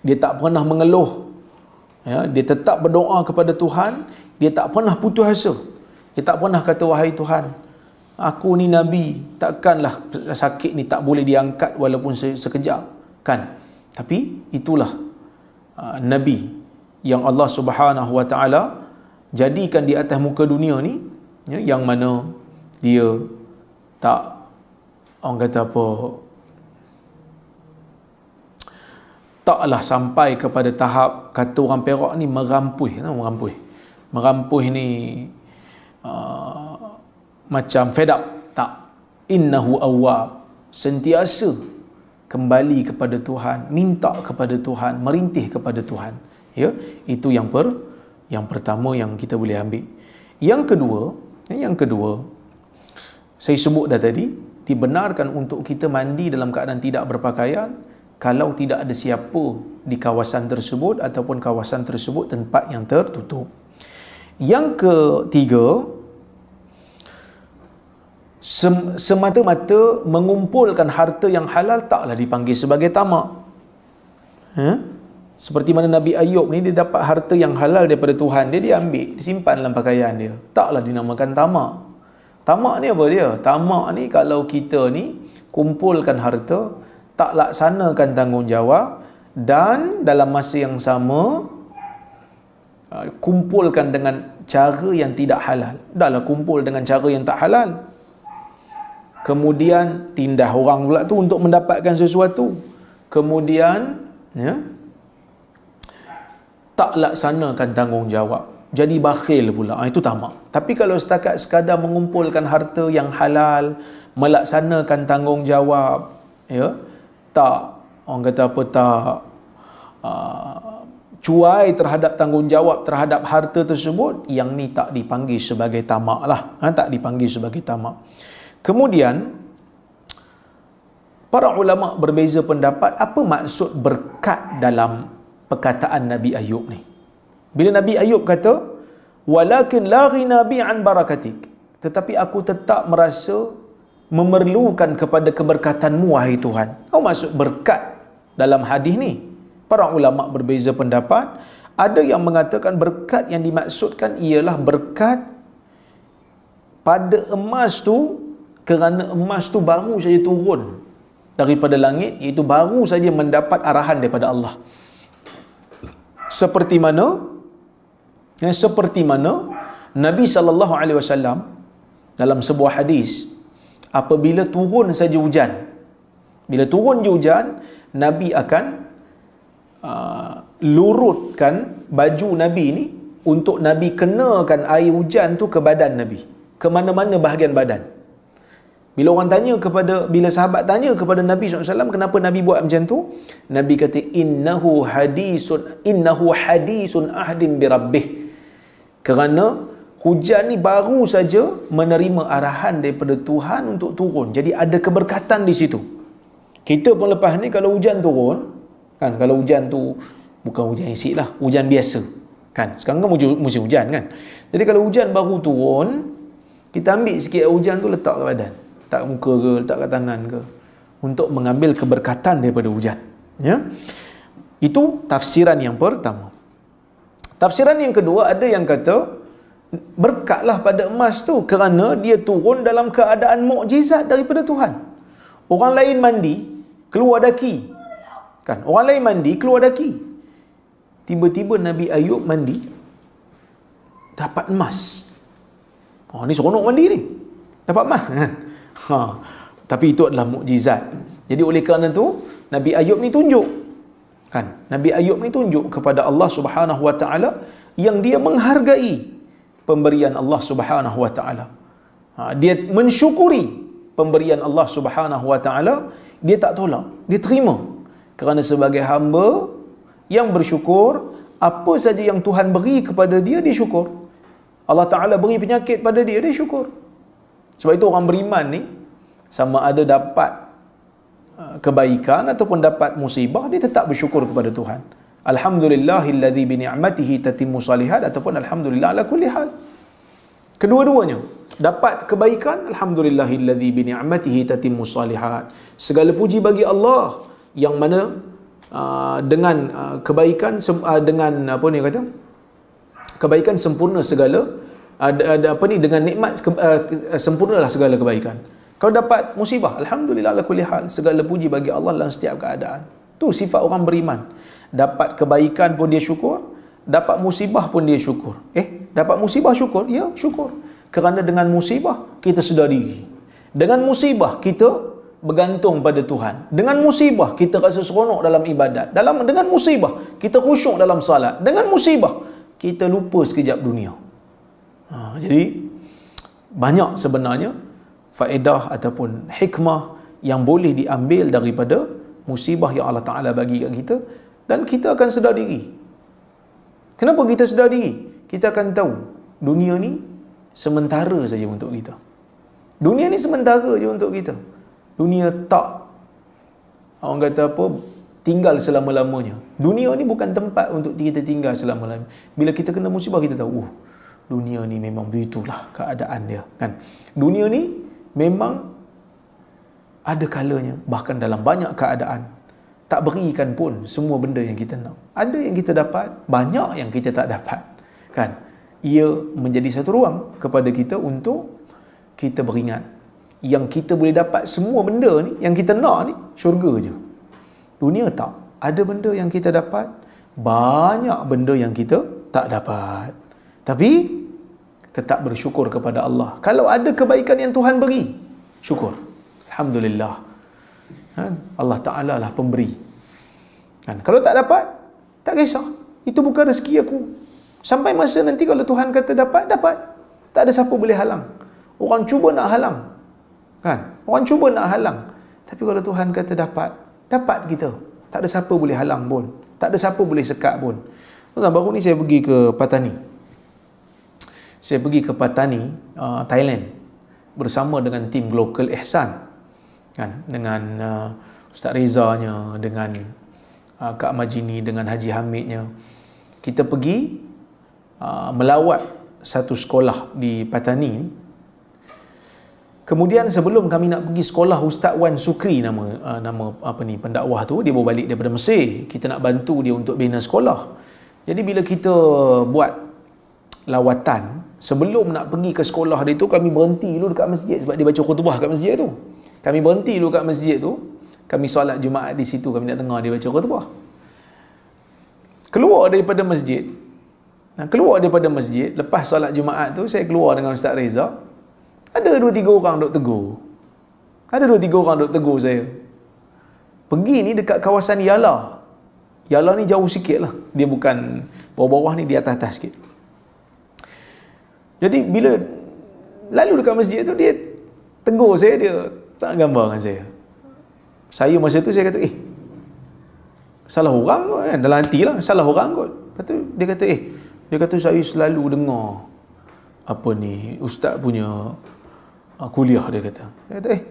dia tak pernah mengeluh ya dia tetap berdoa kepada Tuhan dia tak pernah putus asa dia tak pernah kata wahai Tuhan aku ni nabi takkanlah sakit ni tak boleh diangkat walaupun sekejap kan tapi itulah uh, nabi yang Allah Subhanahu Wa Taala jadikan di atas muka dunia ni ya, yang mana dia tak orang kata apa taklah sampai kepada tahap kata orang Perak ni merampuh no, ya, merampuh merampuh ni uh, macam fed up tak innahu awwab sentiasa kembali kepada Tuhan minta kepada Tuhan merintih kepada Tuhan ya itu yang per yang pertama yang kita boleh ambil yang kedua ya, yang kedua saya sebut dah tadi dibenarkan untuk kita mandi dalam keadaan tidak berpakaian kalau tidak ada siapa di kawasan tersebut ataupun kawasan tersebut tempat yang tertutup yang ketiga sem- semata-mata mengumpulkan harta yang halal taklah dipanggil sebagai tamak. Ha? Seperti mana Nabi Ayub ni dia dapat harta yang halal daripada Tuhan dia diambil disimpan dalam pakaian dia. Taklah dinamakan tamak. Tamak ni apa dia? Tamak ni kalau kita ni kumpulkan harta, tak laksanakan tanggungjawab dan dalam masa yang sama uh, kumpulkan dengan cara yang tidak halal. Dahlah kumpul dengan cara yang tak halal, kemudian tindah orang pula tu untuk mendapatkan sesuatu kemudian ya tak laksanakan tanggungjawab jadi bakhil pula ha, itu tamak tapi kalau setakat sekadar mengumpulkan harta yang halal melaksanakan tanggungjawab ya tak orang kata apa tak aa, ah, cuai terhadap tanggungjawab terhadap harta tersebut yang ni tak dipanggil sebagai tamak lah ha, tak dipanggil sebagai tamak Kemudian para ulama berbeza pendapat apa maksud berkat dalam perkataan Nabi Ayub ni. Bila Nabi Ayub kata walakin la ghina bi an barakatik tetapi aku tetap merasa memerlukan kepada keberkatanmu wahai Tuhan. Apa maksud berkat dalam hadis ni? Para ulama berbeza pendapat. Ada yang mengatakan berkat yang dimaksudkan ialah berkat pada emas tu kerana emas tu baru saja turun daripada langit iaitu baru saja mendapat arahan daripada Allah seperti mana ya, seperti mana Nabi sallallahu alaihi wasallam dalam sebuah hadis apabila turun saja hujan bila turun je hujan Nabi akan uh, lurutkan baju Nabi ni untuk Nabi kenakan air hujan tu ke badan Nabi ke mana-mana bahagian badan bila orang tanya kepada bila sahabat tanya kepada Nabi SAW kenapa Nabi buat macam tu? Nabi kata innahu hadisun innahu hadisun ahdin bi rabbih. Kerana hujan ni baru saja menerima arahan daripada Tuhan untuk turun. Jadi ada keberkatan di situ. Kita pun lepas ni kalau hujan turun, kan kalau hujan tu bukan hujan isik lah, hujan biasa. Kan? Sekarang kan musim hujan kan? Jadi kalau hujan baru turun, kita ambil sikit hujan tu letak ke badan letak muka ke, letak kat tangan ke untuk mengambil keberkatan daripada hujan ya itu tafsiran yang pertama tafsiran yang kedua ada yang kata berkatlah pada emas tu kerana dia turun dalam keadaan mukjizat daripada Tuhan orang lain mandi keluar daki kan orang lain mandi keluar daki tiba-tiba Nabi Ayub mandi dapat emas oh ni seronok mandi ni dapat emas (laughs) Ha. Tapi itu adalah mukjizat. Jadi oleh kerana itu Nabi Ayub ni tunjuk kan Nabi Ayub ni tunjuk kepada Allah Subhanahu Wa Taala yang dia menghargai pemberian Allah Subhanahu Wa Taala. Ha, dia mensyukuri pemberian Allah Subhanahu Wa Taala, dia tak tolak, dia terima. Kerana sebagai hamba yang bersyukur, apa saja yang Tuhan beri kepada dia dia syukur. Allah Taala beri penyakit pada dia dia syukur. Sebab itu orang beriman ni sama ada dapat uh, kebaikan ataupun dapat musibah dia tetap bersyukur kepada Tuhan. Alhamdulillahilladzi bi ni'matihi tatimmu salihat ataupun alhamdulillah ala kulli hal. Kedua-duanya dapat kebaikan alhamdulillahilladzi bi ni'matihi tatimmu salihat. Segala puji bagi Allah yang mana uh, dengan uh, kebaikan dengan apa ni kata? Kebaikan sempurna segala ada, ada apa ni dengan nikmat ke, uh, sempurnalah segala kebaikan. Kau dapat musibah, alhamdulillah ala kulli hal, segala puji bagi Allah dalam setiap keadaan. Tu sifat orang beriman. Dapat kebaikan pun dia syukur, dapat musibah pun dia syukur. Eh, dapat musibah syukur? Ya, syukur. Kerana dengan musibah kita sedar diri. Dengan musibah kita bergantung pada Tuhan. Dengan musibah kita rasa seronok dalam ibadat. Dalam dengan musibah kita khusyuk dalam salat. Dengan musibah kita lupa sekejap dunia. Ha, jadi banyak sebenarnya faedah ataupun hikmah yang boleh diambil daripada musibah yang Allah Taala bagi kat kita dan kita akan sedar diri. Kenapa kita sedar diri? Kita akan tahu dunia ni sementara saja untuk kita. Dunia ni sementara je untuk kita. Dunia tak orang kata apa tinggal selama-lamanya. Dunia ni bukan tempat untuk kita tinggal selama-lamanya. Bila kita kena musibah kita tahu, oh, dunia ni memang begitulah keadaan dia kan dunia ni memang ada kalanya bahkan dalam banyak keadaan tak berikan pun semua benda yang kita nak ada yang kita dapat banyak yang kita tak dapat kan ia menjadi satu ruang kepada kita untuk kita beringat yang kita boleh dapat semua benda ni yang kita nak ni syurga je dunia tak ada benda yang kita dapat banyak benda yang kita tak dapat tapi tetap bersyukur kepada Allah. Kalau ada kebaikan yang Tuhan beri, syukur. Alhamdulillah. Ha? Allah Ta'ala lah pemberi. Kan? Kalau tak dapat, tak kisah. Itu bukan rezeki aku. Sampai masa nanti kalau Tuhan kata dapat, dapat. Tak ada siapa boleh halang. Orang cuba nak halang. Kan? Orang cuba nak halang. Tapi kalau Tuhan kata dapat, dapat kita. Tak ada siapa boleh halang pun. Tak ada siapa boleh sekat pun. Tuan-tuan, baru ni saya pergi ke Patani saya pergi ke Patani, uh, Thailand bersama dengan tim Global Ehsan, kan dengan uh, Ustaz Rezanya dengan uh, Kak Majini dengan Haji Hamidnya kita pergi uh, melawat satu sekolah di Patani kemudian sebelum kami nak pergi sekolah Ustaz Wan Sukri nama uh, nama apa ni pendakwah tu dia bawa balik daripada Mesir kita nak bantu dia untuk bina sekolah jadi bila kita buat lawatan sebelum nak pergi ke sekolah dia tu kami berhenti dulu dekat masjid sebab dia baca khutbah kat masjid tu kami berhenti dulu kat masjid tu kami solat Jumaat di situ kami nak dengar dia baca khutbah keluar daripada masjid nah, keluar daripada masjid lepas solat Jumaat tu saya keluar dengan Ustaz Reza ada dua tiga orang duk tegur ada dua tiga orang duk tegur saya pergi ni dekat kawasan Yala Yala ni jauh sikit lah dia bukan bawah-bawah ni di atas-atas sikit jadi bila lalu dekat masjid tu dia tegur saya dia tak gambar dengan saya. Saya masa tu saya kata, "Eh, salah orang kot kan? Dalam hati lah, salah orang kot. Lepas tu dia kata, eh, dia kata saya selalu dengar apa ni, ustaz punya ah, kuliah dia kata. Dia kata, eh,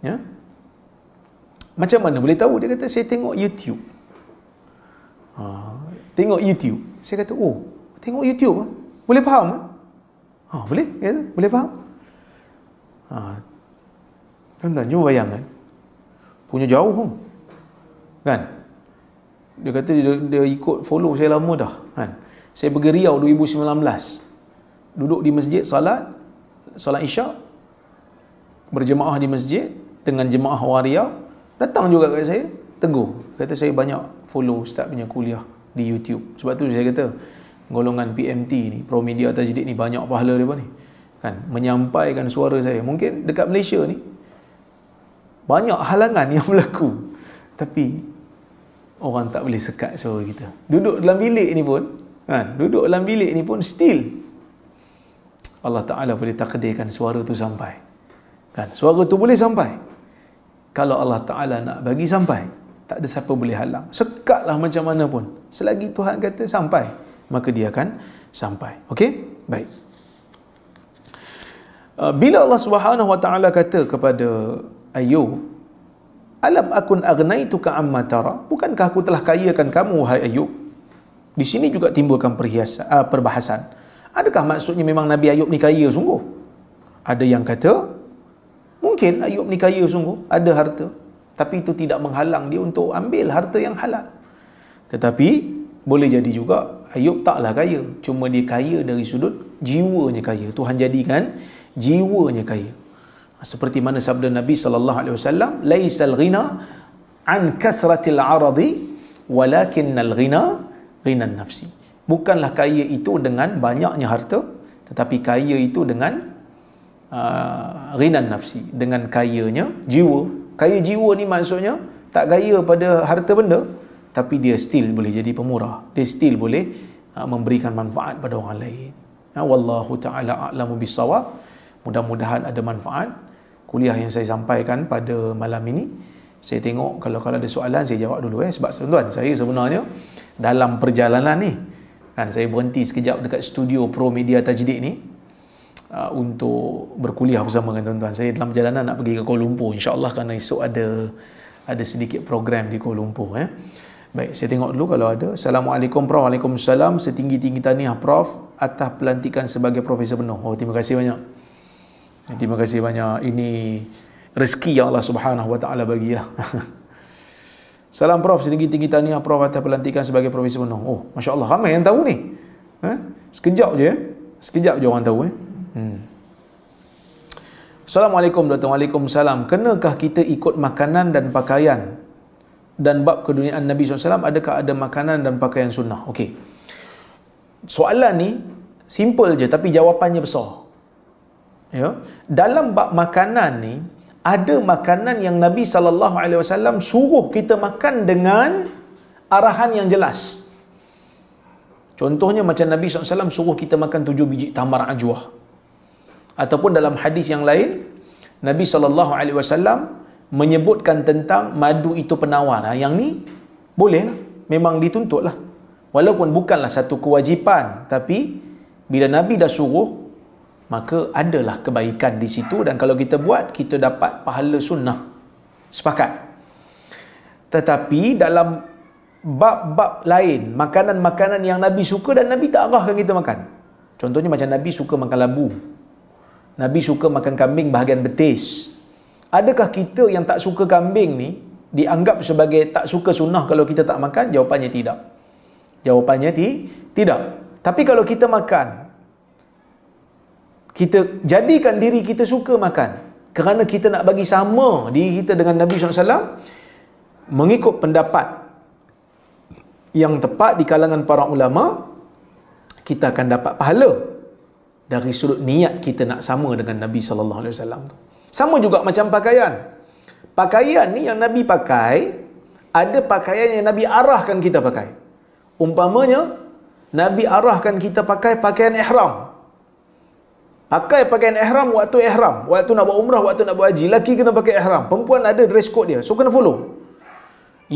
ya? Macam mana boleh tahu? Dia kata, saya tengok YouTube. Ha, tengok YouTube. Saya kata, oh, tengok YouTube Boleh faham? Kan? Ha, boleh? Kata, ya boleh faham? Ha. Tuan-tuan, cuba bayangkan. Punya jauh pun. Kan? Dia kata dia, dia ikut follow saya lama dah. Kan? Saya pergi Riau 2019. Duduk di masjid salat. Salat isyak. Berjemaah di masjid. Dengan jemaah orang Datang juga kat saya. Tegur. Kata saya banyak follow Ustaz punya kuliah di YouTube. Sebab tu saya kata, golongan PMT ni Promedia Tajdid ni banyak pahala dia ni kan menyampaikan suara saya mungkin dekat Malaysia ni banyak halangan (laughs) yang berlaku tapi orang tak boleh sekat suara kita duduk dalam bilik ni pun kan duduk dalam bilik ni pun still Allah Taala boleh takdirkan suara tu sampai kan suara tu boleh sampai kalau Allah Taala nak bagi sampai tak ada siapa boleh halang sekatlah macam mana pun selagi Tuhan kata sampai maka dia akan sampai. Okey? Baik. Uh, bila Allah Subhanahu Wa Taala kata kepada Ayub, "Alam akun aghnaituka amma tara?" Bukankah aku telah kayakan kamu wahai Ayub? Di sini juga timbulkan perhiasan uh, perbahasan. Adakah maksudnya memang Nabi Ayub ni kaya sungguh? Ada yang kata mungkin Ayub ni kaya sungguh, ada harta, tapi itu tidak menghalang dia untuk ambil harta yang halal. Tetapi boleh jadi juga Ayub taklah kaya cuma dia kaya dari sudut jiwanya kaya Tuhan jadikan jiwanya kaya ha, seperti mana sabda Nabi sallallahu alaihi wasallam laisal ghina an kasratil aradi walakinnal ghina ghinan nafsi bukanlah kaya itu dengan banyaknya harta tetapi kaya itu dengan uh, ghinan nafsi dengan kayanya jiwa kaya jiwa ni maksudnya tak kaya pada harta benda tapi dia still boleh jadi pemurah dia still boleh uh, memberikan manfaat pada orang lain ya wallahu taala a'lamu bisawab mudah-mudahan ada manfaat kuliah yang saya sampaikan pada malam ini saya tengok kalau kalau ada soalan saya jawab dulu eh sebab tuan saya sebenarnya dalam perjalanan ni kan saya berhenti sekejap dekat studio Pro Media Tajdid ni uh, untuk berkuliah bersama dengan tuan-tuan saya dalam perjalanan nak pergi ke Kuala Lumpur insya-Allah kerana esok ada ada sedikit program di Kuala Lumpur eh Baik, saya tengok dulu kalau ada. Assalamualaikum Prof. Waalaikumsalam. Setinggi-tinggi tahniah Prof atas pelantikan sebagai profesor penuh. Oh, terima kasih banyak. Terima kasih banyak. Ini rezeki yang Allah Subhanahu Wa bagi ya. (laughs) Salam Prof, setinggi-tinggi tahniah Prof atas pelantikan sebagai profesor penuh. Oh, masya-Allah, ramai yang tahu ni. Ha? Sekejap je. Ya. Sekejap je orang tahu eh. Hmm. Assalamualaikum, Datuk. Waalaikumsalam. Kenakah kita ikut makanan dan pakaian dan bab keduniaan Nabi SAW adakah ada makanan dan pakaian sunnah okey soalan ni simple je tapi jawapannya besar ya dalam bab makanan ni ada makanan yang Nabi saw suruh kita makan dengan arahan yang jelas contohnya macam Nabi SAW suruh kita makan tujuh biji tamar ajwah ataupun dalam hadis yang lain Nabi saw menyebutkan tentang madu itu penawar. Ha, yang ni boleh lah. Memang dituntut lah. Walaupun bukanlah satu kewajipan. Tapi bila Nabi dah suruh, maka adalah kebaikan di situ. Dan kalau kita buat, kita dapat pahala sunnah. Sepakat. Tetapi dalam bab-bab lain, makanan-makanan yang Nabi suka dan Nabi tak arahkan kita makan. Contohnya macam Nabi suka makan labu. Nabi suka makan kambing bahagian betis. Betis. Adakah kita yang tak suka kambing ni dianggap sebagai tak suka sunnah kalau kita tak makan? Jawapannya tidak. Jawapannya ti tidak. Tapi kalau kita makan, kita jadikan diri kita suka makan kerana kita nak bagi sama diri kita dengan Nabi SAW mengikut pendapat yang tepat di kalangan para ulama kita akan dapat pahala dari sudut niat kita nak sama dengan Nabi sallallahu alaihi wasallam sama juga macam pakaian. Pakaian ni yang Nabi pakai, ada pakaian yang Nabi arahkan kita pakai. Umpamanya, Nabi arahkan kita pakai pakaian ihram. Pakai pakaian ihram waktu ihram. Waktu nak buat umrah, waktu nak buat haji. Laki kena pakai ihram. Perempuan ada dress code dia. So, kena follow.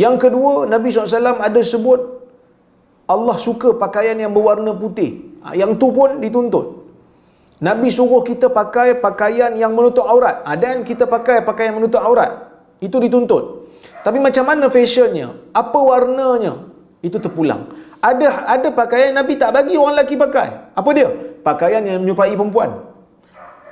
Yang kedua, Nabi SAW ada sebut Allah suka pakaian yang berwarna putih. Ah, yang tu pun dituntut. Nabi suruh kita pakai pakaian yang menutup aurat. Ada ah, yang kita pakai pakaian yang menutup aurat. Itu dituntut. Tapi macam mana fashionnya? Apa warnanya? Itu terpulang. Ada ada pakaian Nabi tak bagi orang lelaki pakai. Apa dia? Pakaian yang menyupai perempuan.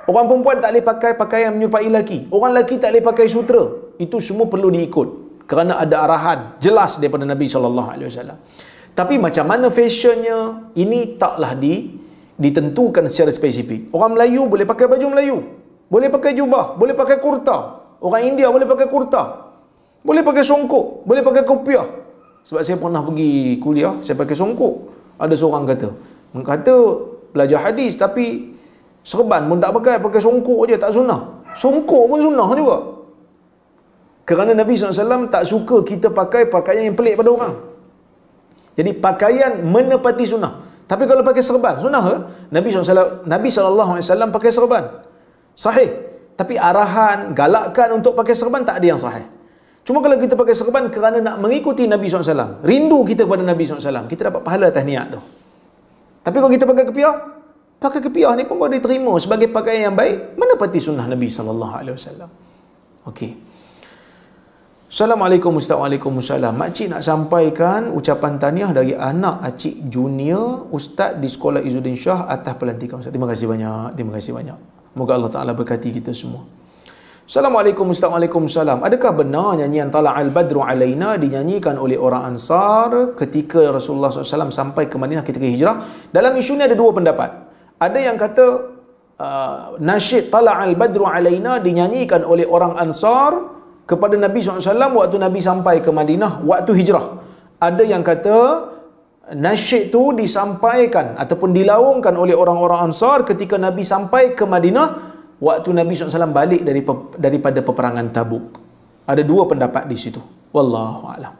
Orang perempuan tak boleh pakai pakaian yang menyupai lelaki. Orang lelaki tak boleh pakai sutra. Itu semua perlu diikut. Kerana ada arahan jelas daripada Nabi SAW. Tapi macam mana fashionnya? Ini taklah di, ditentukan secara spesifik. Orang Melayu boleh pakai baju Melayu. Boleh pakai jubah, boleh pakai kurta. Orang India boleh pakai kurta. Boleh pakai songkok, boleh pakai kopiah. Sebab saya pernah pergi kuliah, saya pakai songkok. Ada seorang kata, kata belajar hadis tapi serban pun tak pakai, pakai songkok aja tak sunnah. Songkok pun sunnah juga. Kerana Nabi SAW tak suka kita pakai pakaian yang pelik pada orang. Jadi pakaian menepati sunnah. Tapi kalau pakai serban, sunnah ke? Nabi SAW, Nabi SAW pakai serban. Sahih. Tapi arahan, galakkan untuk pakai serban tak ada yang sahih. Cuma kalau kita pakai serban kerana nak mengikuti Nabi SAW, rindu kita kepada Nabi SAW, kita dapat pahala atas niat tu. Tapi kalau kita pakai kepiah, pakai kepiah ni pun boleh diterima sebagai pakaian yang baik, mana pati sunnah Nabi SAW. Okey. Assalamualaikum Ustaz Waalaikumsalam Makcik nak sampaikan ucapan taniah dari anak acik junior Ustaz di sekolah Izzuddin Shah atas pelantikan Ustaz Terima kasih banyak Terima kasih banyak Moga Allah Ta'ala berkati kita semua Assalamualaikum Ustaz Waalaikumsalam Adakah benar nyanyian Tala' al-Badru alaina dinyanyikan oleh orang Ansar Ketika Rasulullah SAW sampai ke Madinah ketika hijrah Dalam isu ni ada dua pendapat Ada yang kata uh, Nasyid Tala' al-Badru alaina dinyanyikan oleh orang Ansar kepada Nabi SAW waktu Nabi sampai ke Madinah waktu hijrah ada yang kata nasyid tu disampaikan ataupun dilaungkan oleh orang-orang Ansar ketika Nabi sampai ke Madinah waktu Nabi SAW balik dari daripada peperangan Tabuk ada dua pendapat di situ Wallahu'alam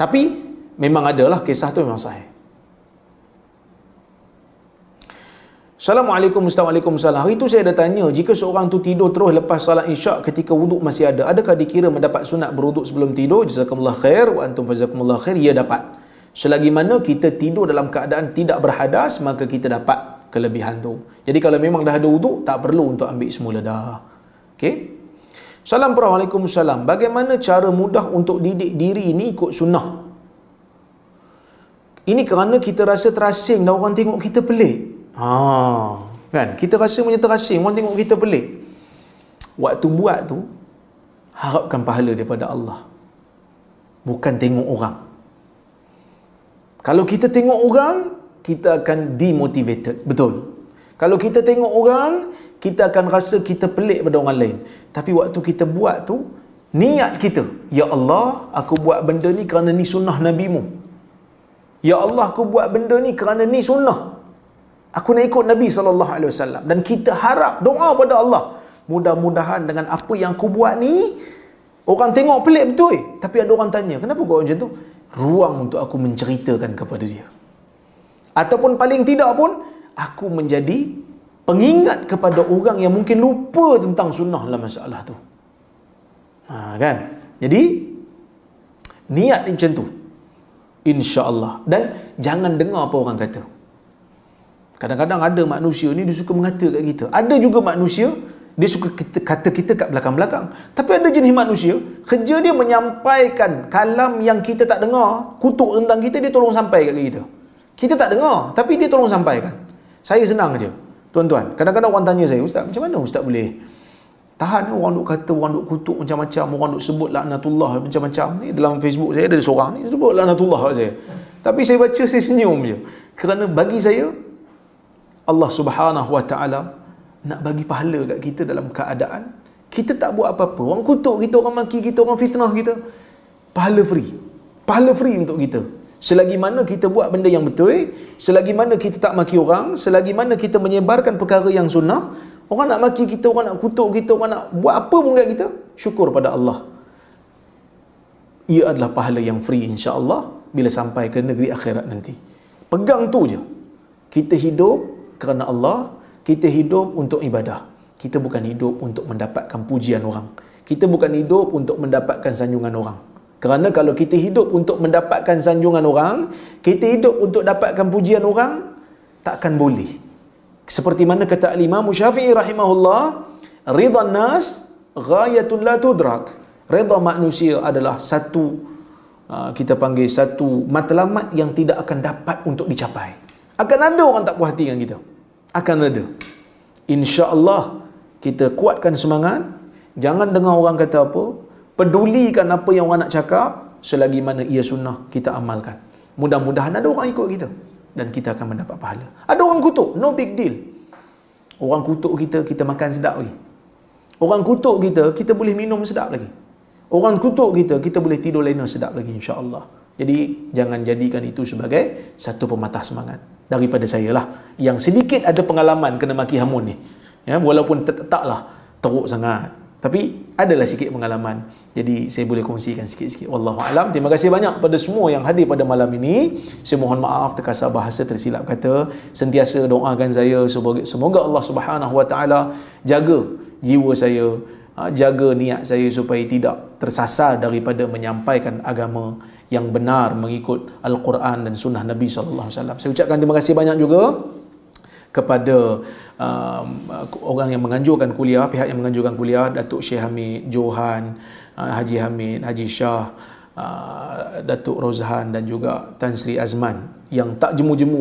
tapi memang adalah kisah tu memang sahih Assalamualaikum Ustaz Waalaikumsalam Hari itu saya ada tanya Jika seorang tu tidur terus lepas salat insya' Ketika wuduk masih ada Adakah dikira mendapat sunat beruduk sebelum tidur Jazakumullah khair Wa antum fazakumullah khair Ya dapat Selagi mana kita tidur dalam keadaan tidak berhadas Maka kita dapat kelebihan tu Jadi kalau memang dah ada wuduk Tak perlu untuk ambil semula dah Okay Salam perawalaikum salam Bagaimana cara mudah untuk didik diri ini ikut sunnah Ini kerana kita rasa terasing Dan orang tengok kita pelik Ha, kan? Kita rasa punya terasing, orang tengok kita pelik. Waktu buat tu harapkan pahala daripada Allah. Bukan tengok orang. Kalau kita tengok orang, kita akan demotivated, betul. Kalau kita tengok orang, kita akan rasa kita pelik pada orang lain. Tapi waktu kita buat tu, niat kita, ya Allah, aku buat benda ni kerana ni sunnah nabimu. Ya Allah, aku buat benda ni kerana ni sunnah Aku nak ikut Nabi SAW Dan kita harap doa pada Allah Mudah-mudahan dengan apa yang aku buat ni Orang tengok pelik betul Tapi ada orang tanya Kenapa kau macam tu? Ruang untuk aku menceritakan kepada dia Ataupun paling tidak pun Aku menjadi pengingat kepada orang yang mungkin lupa tentang sunnah dalam masalah tu ha, kan? Jadi Niat ni macam tu InsyaAllah Dan jangan dengar apa orang kata Kadang-kadang ada manusia ni dia suka mengata kat kita. Ada juga manusia dia suka kita, kata kita kat belakang-belakang. Tapi ada jenis manusia, kerja dia menyampaikan kalam yang kita tak dengar, kutuk tentang kita, dia tolong sampai kat kita. Kita tak dengar, tapi dia tolong sampaikan. Saya senang aja Tuan-tuan, kadang-kadang orang tanya saya, Ustaz, macam mana Ustaz boleh tahan eh, orang duk kata, orang duk kutuk macam-macam, orang duk sebut laknatullah macam-macam. Ni dalam Facebook saya ada seorang ni, sebut laknatullah kat saya. Tapi saya baca, saya senyum je. Kerana bagi saya, Allah Subhanahu Wa Taala nak bagi pahala kat kita dalam keadaan kita tak buat apa-apa. Orang kutuk kita, orang maki kita, orang fitnah kita. Pahala free. Pahala free untuk kita. Selagi mana kita buat benda yang betul, selagi mana kita tak maki orang, selagi mana kita menyebarkan perkara yang sunnah, orang nak maki kita, orang nak kutuk kita, orang nak buat apa pun kat kita, syukur pada Allah. Ia adalah pahala yang free insya-Allah bila sampai ke negeri akhirat nanti. Pegang tu je. Kita hidup kerana Allah, kita hidup untuk ibadah. Kita bukan hidup untuk mendapatkan pujian orang. Kita bukan hidup untuk mendapatkan sanjungan orang. Kerana kalau kita hidup untuk mendapatkan sanjungan orang, kita hidup untuk dapatkan pujian orang, takkan boleh. Seperti mana kata Al-Imam Syafi'i rahimahullah, Ridha nas ghayatun la tudrak. Ridha manusia adalah satu, uh, kita panggil satu matlamat yang tidak akan dapat untuk dicapai. Akan ada orang tak puas hati dengan kita akan ada insyaallah kita kuatkan semangat jangan dengar orang kata apa pedulikan apa yang orang nak cakap selagi mana ia sunnah kita amalkan mudah-mudahan ada orang ikut kita dan kita akan mendapat pahala ada orang kutuk no big deal orang kutuk kita kita makan sedap lagi orang kutuk kita kita boleh minum sedap lagi orang kutuk kita kita boleh tidur lena sedap lagi insyaallah jadi jangan jadikan itu sebagai satu pematah semangat daripada saya lah yang sedikit ada pengalaman kena maki hamun ni. Ya, walaupun taklah teruk sangat. Tapi adalah sikit pengalaman. Jadi saya boleh kongsikan sikit-sikit. Wallahu alam. Terima kasih banyak kepada semua yang hadir pada malam ini. Saya mohon maaf terkasar bahasa tersilap kata. Sentiasa doakan saya semoga Allah Subhanahu wa taala jaga jiwa saya, ha, jaga niat saya supaya tidak tersasar daripada menyampaikan agama yang benar mengikut Al-Quran dan Sunnah Nabi SAW. Saya ucapkan terima kasih banyak juga kepada uh, orang yang menganjurkan kuliah, pihak yang menganjurkan kuliah, Datuk Syekh Hamid, Johan, uh, Haji Hamid, Haji Shah, uh, Datuk Rozhan dan juga Tan Sri Azman yang tak jemu-jemu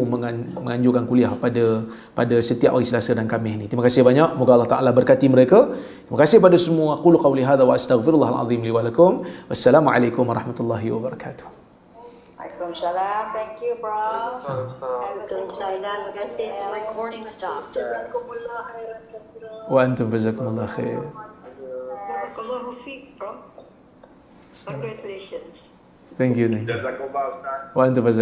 menganjurkan kuliah pada pada setiap hari Selasa dan Khamis ini. Terima kasih banyak. Moga Allah Taala berkati mereka. Terima kasih pada semua. Aku lu qauli wa astaghfirullahal azim li wa lakum. Wassalamualaikum warahmatullahi wabarakatuh. Assalamualaikum. Thank you, bro. Assalamualaikum. Recording stopped. Wa antum jazakumullah khair. Jazakumullah khair. Congratulations. Thank you. Jazakumullah khair. Wa antum